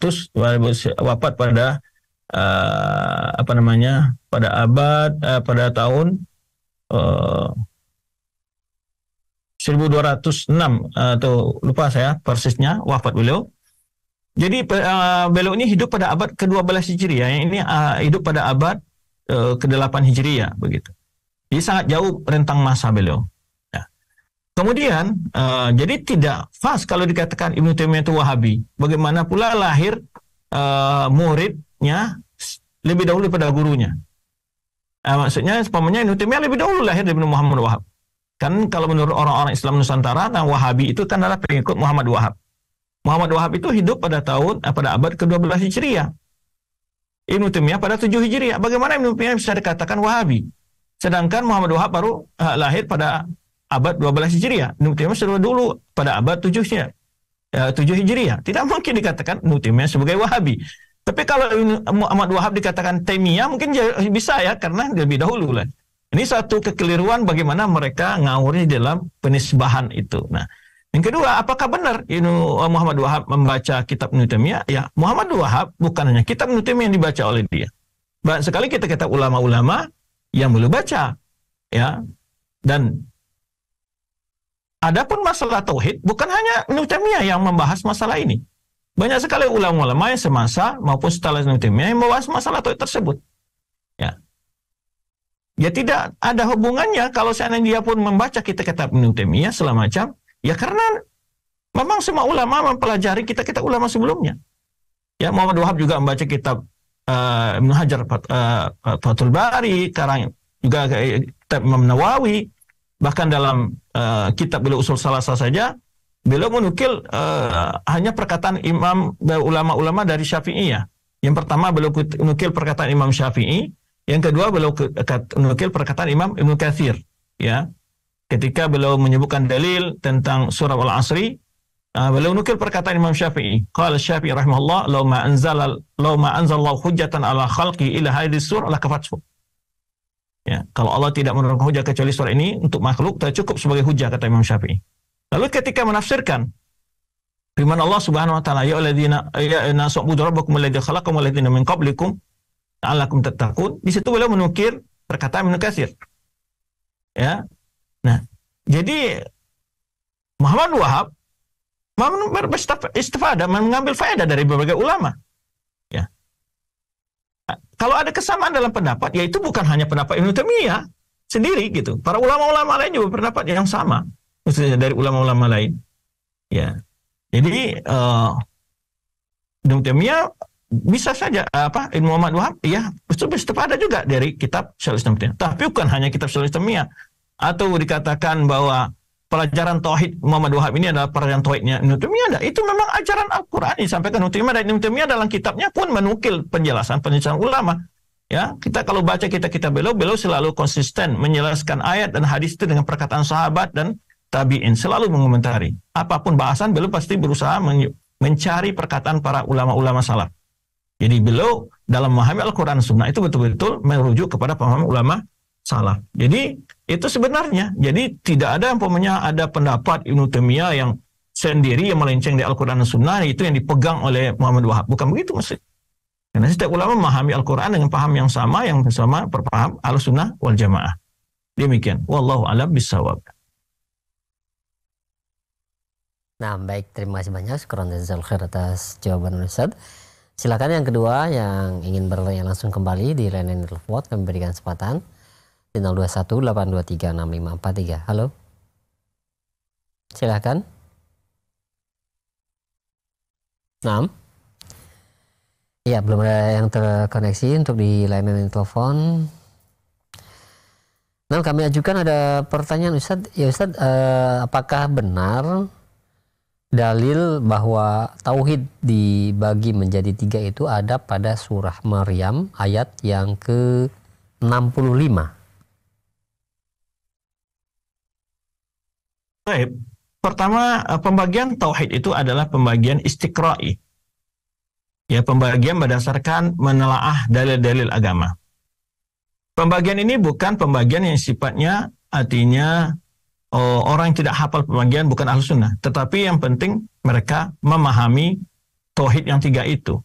S1: wafat pada eh, apa namanya pada abad eh, pada tahun eh, 1206 atau eh, lupa saya persisnya wafat beliau. Jadi uh, beliau ini hidup pada abad ke-12 Hijriah. Yang ini eh, hidup pada abad uh, ke-8 Hijriah ya, begitu. Jadi sangat jauh rentang masa beliau. Ya. Kemudian uh, jadi tidak fast kalau dikatakan Ibnu Taimiyah itu Wahabi. Bagaimana pula lahir uh, muridnya lebih dahulu daripada gurunya. Uh, maksudnya, sepamanya Ibnu Taimiyah lebih dahulu lahir daripada Muhammad Wahab. Kan kalau menurut orang-orang Islam Nusantara, nah Wahabi itu kan adalah pengikut Muhammad Wahab. Muhammad Wahab itu hidup pada tahun eh, pada abad ke-12 Hijriah. Ibnu Taimiyah pada 7 Hijriah. Bagaimana Ibnu Taimiyah bisa dikatakan Wahabi? Sedangkan Muhammad Wahab baru eh, lahir pada abad 12 Hijriah. Ibnu Taimiyah sudah dulu pada abad 7 Hijriah. Eh, 7 Hijriah. Tidak mungkin dikatakan Ibnu Taimiyah sebagai Wahabi. Tapi kalau Muhammad Wahab dikatakan Temia mungkin bisa ya karena lebih dahulu lah. Ini satu kekeliruan bagaimana mereka ngawurnya di dalam penisbahan itu. Nah, yang kedua, apakah benar Ibnu eh, Muhammad Wahab membaca kitab Nutemia? Ya, Muhammad Wahab bukan hanya kitab Nutemia yang dibaca oleh dia. Banyak sekali kita kata ulama-ulama yang belum baca. Ya. Dan adapun masalah tauhid bukan hanya Nutemia yang membahas masalah ini. Banyak sekali ulama-ulama yang semasa maupun setelah Nutemia yang membahas masalah tauhid tersebut. Ya tidak ada hubungannya kalau seandainya dia pun membaca kita kitab Ibnu Taimiyah selama macam, ya karena memang semua ulama mempelajari kita kita ulama sebelumnya. Ya Muhammad Wahab juga membaca kitab uh, Hajar eh, Fathul Bari, sekarang juga eh, kitab Imam Nawawi, bahkan dalam kitab beliau usul salasa saja beliau menukil hanya perkataan imam ulama-ulama dari Syafi'i ya. Yang pertama beliau menukil perkataan Imam Syafi'i yang kedua beliau menukil perkataan Imam Ibn Kathir ya. Ketika beliau menyebutkan dalil tentang surah Al-Asri, uh, beliau nukil perkataan Imam Syafi'i. Qala Syafi'i rahimahullah, "Law ma anzal law ma anzalallahu hujjatan ala khalqi ila hadhihi surah la kafathu." Ya, kalau Allah tidak menurunkan hujah kecuali surah ini untuk makhluk, tak cukup sebagai hujah kata Imam Syafi'i. Lalu ketika menafsirkan firman Allah Subhanahu wa taala, "Ya alladzina ya nasubudu rabbakum alladzi khalaqakum walladzina min qablikum" alakum tattaqun di situ beliau menukir perkataan Ibnu Katsir ya nah jadi Muhammad Wahab istifada mengambil faedah dari berbagai ulama ya kalau ada kesamaan dalam pendapat ya itu bukan hanya pendapat Ibnu Taimiyah sendiri gitu para ulama-ulama lain juga berpendapat yang sama maksudnya dari ulama-ulama lain ya jadi uh, Ibnu Taimiyah bisa saja eh, apa ilmu Muhammad Wahab ya itu ada juga dari kitab Syarh Islam Tapi bukan hanya kitab Syarh Islamiyah atau dikatakan bahwa pelajaran tauhid Muhammad Wahab ini adalah pelajaran tauhidnya Ibnu Taimiyah. Itu memang ajaran Al-Qur'an disampaikan Ibnu Taimiyah dan Ibnu dalam kitabnya pun menukil penjelasan penjelasan ulama. Ya, kita kalau baca kita kita beliau beliau selalu konsisten menjelaskan ayat dan hadis itu dengan perkataan sahabat dan tabi'in, selalu mengomentari. Apapun bahasan beliau pasti berusaha mencari perkataan para ulama-ulama salaf. Jadi beliau dalam memahami Al-Quran Sunnah itu betul-betul merujuk kepada pemahaman ulama salah. Jadi itu sebenarnya. Jadi tidak ada umpamanya ada pendapat Ibnu Taimiyah yang sendiri yang melenceng dari Al-Quran dan Sunnah itu yang dipegang oleh Muhammad Wahab. Bukan begitu maksud. Karena setiap ulama memahami Al-Quran dengan paham yang sama, yang sama perpaham Al-Sunnah wal Jamaah. Demikian. Wallahu alam bisawab.
S2: Nah, baik. Terima kasih banyak. Sekurang dan atas jawaban Ustaz. Silakan yang kedua yang ingin bertanya langsung kembali di layanan telepon kami berikan kesempatan di 0218236543. Halo. Silakan. 6. Ya, belum ada yang terkoneksi untuk di layanan telepon. Nah, kami ajukan ada pertanyaan Ustadz. Ya Ustadz, eh, apakah benar dalil bahwa tauhid dibagi menjadi tiga itu ada pada surah Maryam ayat yang ke 65.
S1: Baik. Pertama, eh, pembagian tauhid itu adalah pembagian istiqra'i. Ya, pembagian berdasarkan menelaah dalil-dalil agama. Pembagian ini bukan pembagian yang sifatnya artinya Eh, orang yang tidak hafal pembagian bukan ahlu sunnah. Tetapi yang penting mereka memahami tauhid yang tiga itu.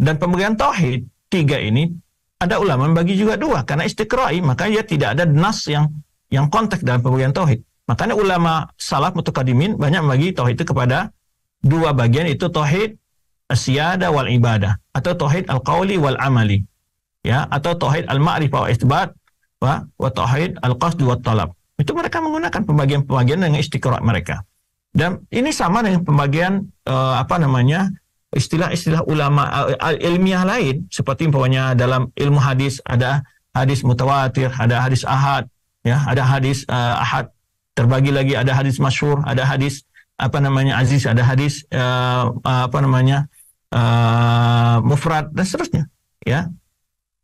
S1: Dan pembagian tauhid tiga ini ada ulama membagi juga dua karena istiqra'i maka ia tidak ada nas yang yang konteks dalam pembagian tauhid. Makanya ulama salaf mutakadimin banyak membagi tauhid itu kepada dua bagian itu tauhid asyada wal ibadah atau tauhid al qauli wal amali ya atau tauhid al ma'rifah wa istibat wa, wa tauhid al qasd wa talab itu mereka menggunakan pembagian-pembagian dengan istiqorat mereka. Dan ini sama dengan pembagian uh, apa namanya istilah-istilah ulama uh, ilmiah lain seperti umpamanya dalam ilmu hadis ada hadis mutawatir, ada hadis ahad, ya, ada hadis uh, ahad terbagi lagi ada hadis masyhur, ada hadis apa namanya aziz, ada hadis uh, apa namanya uh, mufrad dan seterusnya, ya.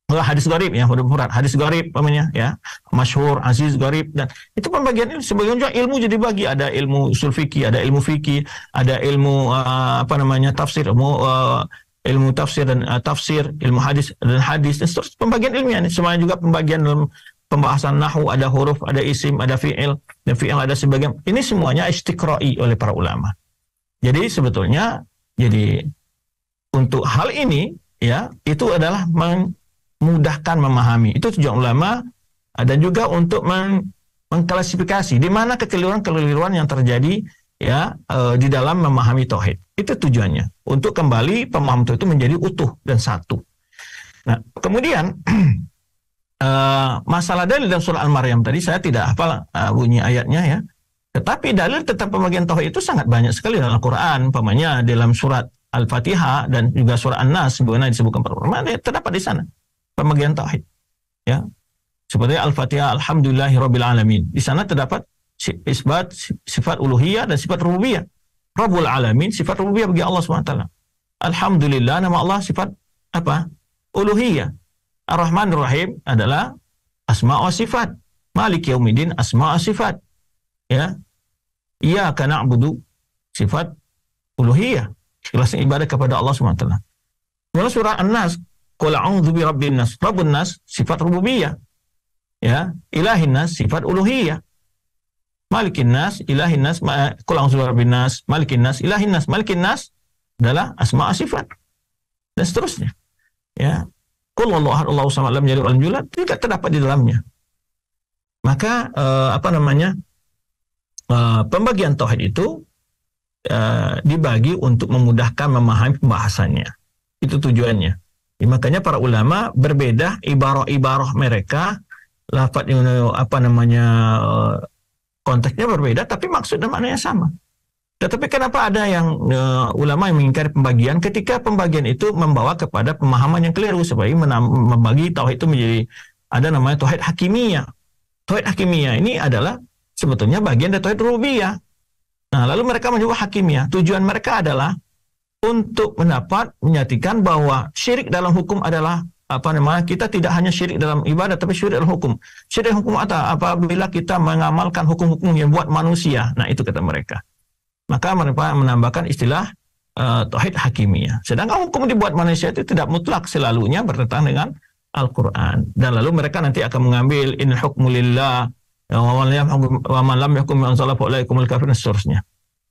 S1: Enggak hadis garib ya, murad hadis garib namanya ya, masyhur, aziz garib dan itu pembagian sebagian juga ilmu jadi bagi ada ilmu usul fikih, ada ilmu fikih, ada ilmu uh, apa namanya tafsir, ilmu uh, ilmu tafsir dan uh, tafsir, ilmu hadis dan hadis dan seterusnya pembagian ilmiah ini semuanya juga pembagian dalam pembahasan nahu ada huruf, ada isim, ada fiil dan fiil ada sebagian. Ini semuanya istiqra'i oleh para ulama. Jadi sebetulnya jadi untuk hal ini ya itu adalah memudahkan memahami. Itu tujuan ulama eh, dan juga untuk meng mengklasifikasi di mana kekeliruan-kekeliruan yang terjadi ya e, di dalam memahami tauhid. Itu tujuannya untuk kembali pemaham itu menjadi utuh dan satu. Nah, kemudian e, masalah dalil dalam surah Al-Maryam tadi saya tidak hafal e, bunyi ayatnya ya. Tetapi dalil tentang pembagian tauhid itu sangat banyak sekali dalam Al-Qur'an, umpamanya dalam surat Al-Fatihah dan juga surah An-Nas sebagaimana disebutkan para ulama ya, terdapat di sana pemegang tauhid. Ya. Seperti Al-Fatihah Alhamdulillahi Rabbil Alamin. Di sana terdapat isbat sifat uluhiyah dan sifat rububiyah. Rabbul Alamin sifat rububiyah bagi Allah SWT. Alhamdulillah nama Allah sifat apa? Uluhiyah. Ar-Rahman Rahim adalah asma wa sifat. Malik Yaumidin asma wa sifat. Ya. Ia karena na'budu sifat uluhiyah. Ikhlasan ibadah kepada Allah SWT. Kemudian surah An-Nas Qul a'udzu bi rabbin nas. Rabbun nas sifat rububiyah. Ya, ilahin nas sifat uluhiyah. Malikin nas, ilahin nas, ma qul a'udzu bi rabbin nas, malikin nas, ilahin nas, malikin nas adalah asma sifat. Dan seterusnya. Ya. Qul wallahu ahad Allahu samad lam yalid walam yulad tidak terdapat di dalamnya. Maka uh, apa namanya? Uh, pembagian tauhid itu uh, dibagi untuk memudahkan memahami pembahasannya. Itu tujuannya. Ya, makanya para ulama berbeda ibarah-ibarah mereka, lafaz apa namanya konteksnya berbeda tapi maksud dan maknanya sama. Tetapi kenapa ada yang uh, ulama yang mengingkari pembagian ketika pembagian itu membawa kepada pemahaman yang keliru supaya membagi tauhid itu menjadi ada namanya tauhid hakimiyah. Tauhid hakimiyah ini adalah sebetulnya bagian dari tauhid rubiyah. Nah, lalu mereka menyebut hakimiyah. Tujuan mereka adalah untuk mendapat menyatakan bahwa syirik dalam hukum adalah apa namanya kita tidak hanya syirik dalam ibadah tapi syirik dalam hukum syirik dalam hukum atau apabila kita mengamalkan hukum-hukum yang buat manusia nah itu kata mereka maka mereka menambahkan istilah uh, tauhid hakimiyah sedangkan hukum dibuat manusia itu tidak mutlak selalunya bertentangan dengan Al-Quran dan lalu mereka nanti akan mengambil in hukmulillah wa man lam yahkum bi anzala fa kafirun seterusnya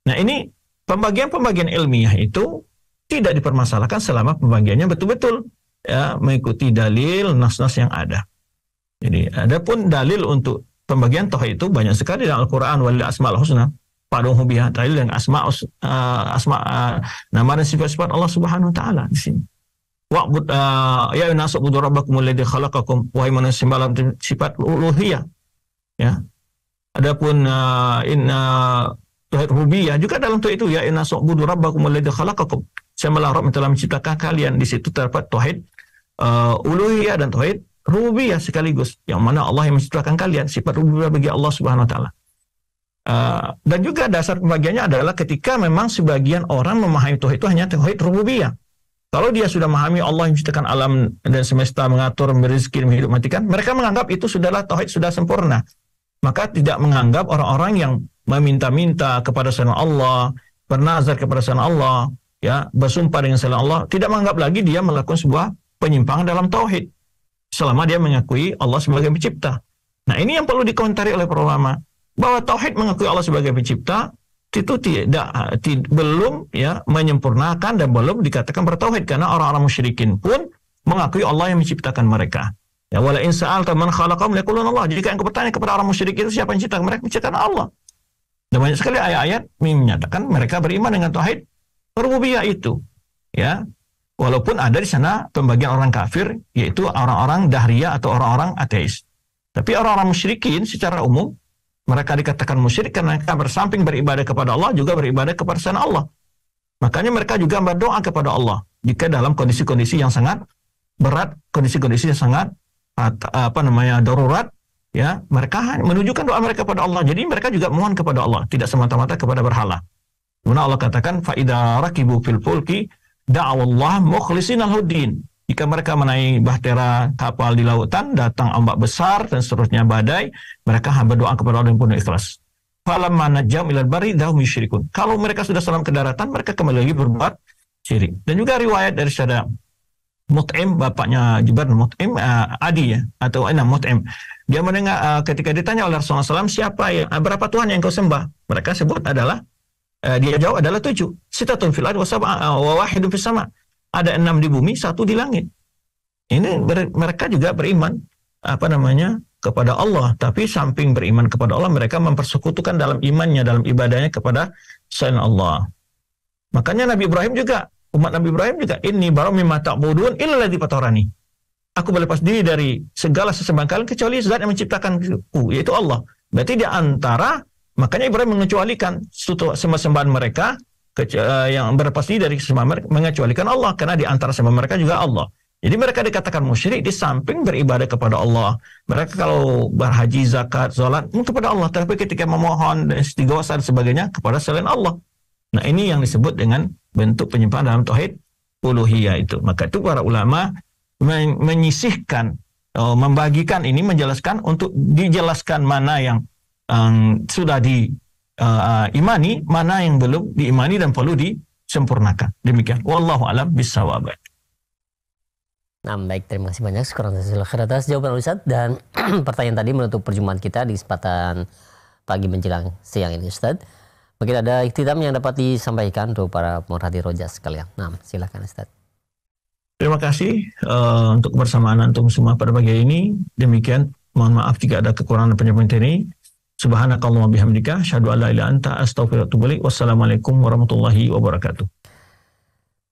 S1: nah ini Pembagian-pembagian ilmiah itu tidak dipermasalahkan selama pembagiannya betul-betul ya mengikuti dalil nas-nas yang ada. Jadi adapun dalil untuk pembagian toh itu banyak sekali dalam Al-Qur'an walil asmaul husna. Padung biha dalil yang asma uh, asma uh, nama dan sifat-sifat Allah Subhanahu wa taala di sini. Wa'bud uh, ya nasubudu rabbakum alladhi khalaqakum wa manusia malam sifat uluhiyah. Ya. Adapun uh, in uh, rubiyah juga dalam tauhid itu ya sa'budu rabbakum alladzi khalaqakum. Samalah Rabb telah menciptakan kalian di situ terdapat tauhid uh, uluhiyah dan tauhid rububiyah sekaligus yang mana Allah yang menciptakan kalian sifat rububiyah bagi Allah Subhanahu wa taala. Uh, dan juga dasar pembagiannya adalah ketika memang sebagian orang memahami tauhid itu hanya tauhid rububiyah. Kalau dia sudah memahami Allah yang menciptakan alam dan semesta, mengatur, rezeki, menghidup, matikan, mereka menganggap itu sudahlah tauhid sudah sempurna maka tidak menganggap orang-orang yang meminta-minta kepada selain Allah, bernazar kepada selain Allah, ya, bersumpah dengan selain Allah, tidak menganggap lagi dia melakukan sebuah penyimpangan dalam tauhid selama dia mengakui Allah sebagai pencipta. Nah, ini yang perlu dikomentari oleh para ulama bahwa tauhid mengakui Allah sebagai pencipta itu tidak ti, belum ya menyempurnakan dan belum dikatakan bertauhid karena orang-orang musyrikin pun mengakui Allah yang menciptakan mereka. Ya wala in sa'alta man khalaqahum yaqulun Allah. Jika engkau bertanya kepada orang musyrik itu siapa yang cipta mereka? Menciptakan Allah. Dan banyak sekali ayat-ayat menyatakan mereka beriman dengan tauhid rububiyah itu. Ya. Walaupun ada di sana pembagian orang kafir yaitu orang-orang dahriyah atau orang-orang ateis. Tapi orang-orang musyrikin secara umum mereka dikatakan musyrik karena mereka bersamping beribadah kepada Allah juga beribadah kepada sana Allah. Makanya mereka juga berdoa kepada Allah jika dalam kondisi-kondisi yang sangat berat, kondisi-kondisi yang sangat apa namanya darurat ya mereka menunjukkan doa mereka kepada Allah jadi mereka juga mohon kepada Allah tidak semata-mata kepada berhala Kemudian Allah katakan faida rakibu fil fulki da'awallah mukhlisin al-huddin jika mereka menaik bahtera kapal di lautan datang ombak besar dan seterusnya badai mereka hamba doa kepada Allah yang penuh ikhlas falamana najam ilal bari dahum yusyrikun kalau mereka sudah salam ke daratan mereka kembali lagi berbuat syirik dan juga riwayat dari Syadam Mut'im bapaknya Jubair Mut'im uh, eh, Adi ya atau enam eh, Mut'im dia mendengar uh, ketika ditanya oleh Rasulullah SAW siapa yang uh, berapa Tuhan yang kau sembah mereka sebut adalah uh, dia jawab adalah tujuh Sita fil ardi wa wahidun fis sama ada enam di bumi satu di langit ini ber, mereka juga beriman apa namanya kepada Allah tapi samping beriman kepada Allah mereka mempersekutukan dalam imannya dalam ibadahnya kepada selain Allah makanya Nabi Ibrahim juga umat Nabi Ibrahim juga ini baru mimma budun illa di patorani. Aku berlepas diri dari segala sesembahan kecuali zat yang menciptakan ku, yaitu Allah. Berarti di antara makanya Ibrahim mengecualikan sembah-sembahan mereka eh, yang berlepas diri dari sembahan mereka mengecualikan Allah karena di antara sembah mereka juga Allah. Jadi mereka dikatakan musyrik di samping beribadah kepada Allah. Mereka kalau berhaji, zakat, sholat kepada Allah. Tapi ketika memohon dan dan sebagainya kepada selain Allah. Nah ini yang disebut dengan bentuk penyimpangan dalam tauhid uluhiyah itu. Maka itu para ulama men menyisihkan, uh, membagikan ini menjelaskan untuk dijelaskan mana yang um, sudah diimani, eh, uh, mana yang belum diimani dan perlu disempurnakan. Demikian. Wallahu alam bishawab.
S2: Nah, baik terima kasih banyak sekarang atas jawaban Ustaz dan pertanyaan tadi menutup perjumpaan kita di kesempatan pagi menjelang siang ini Ustaz. Mungkin ada ikhtitam yang dapat disampaikan untuk para pemerhati roja sekalian. Nah, silakan Ustaz.
S1: Terima kasih uh, untuk kebersamaan antum semua pada pagi ini. Demikian, mohon maaf jika ada kekurangan penyampaian ini. wa bihamdika, syahadu ala ila anta, astaghfirullah wassalamualaikum warahmatullahi wabarakatuh.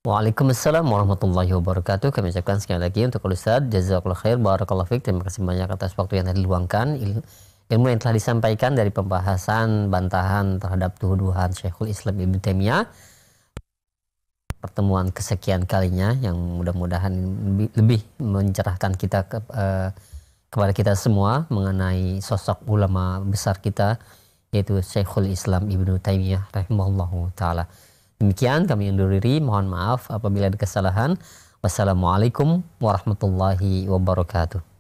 S2: Waalaikumsalam warahmatullahi wabarakatuh. Kami ucapkan sekali lagi untuk Ustaz Jazakallah khair Barakallah fiqh. Terima kasih banyak atas waktu yang telah diluangkan ilmu yang telah disampaikan dari pembahasan bantahan terhadap tuduhan Syekhul Islam Ibn Taimiyah pertemuan kesekian kalinya yang mudah-mudahan lebih, mencerahkan kita ke, eh, kepada kita semua mengenai sosok ulama besar kita yaitu Syekhul Islam Ibn Taimiyah rahimahullahu taala. Demikian kami undur diri, mohon maaf apabila ada kesalahan. Wassalamualaikum warahmatullahi wabarakatuh.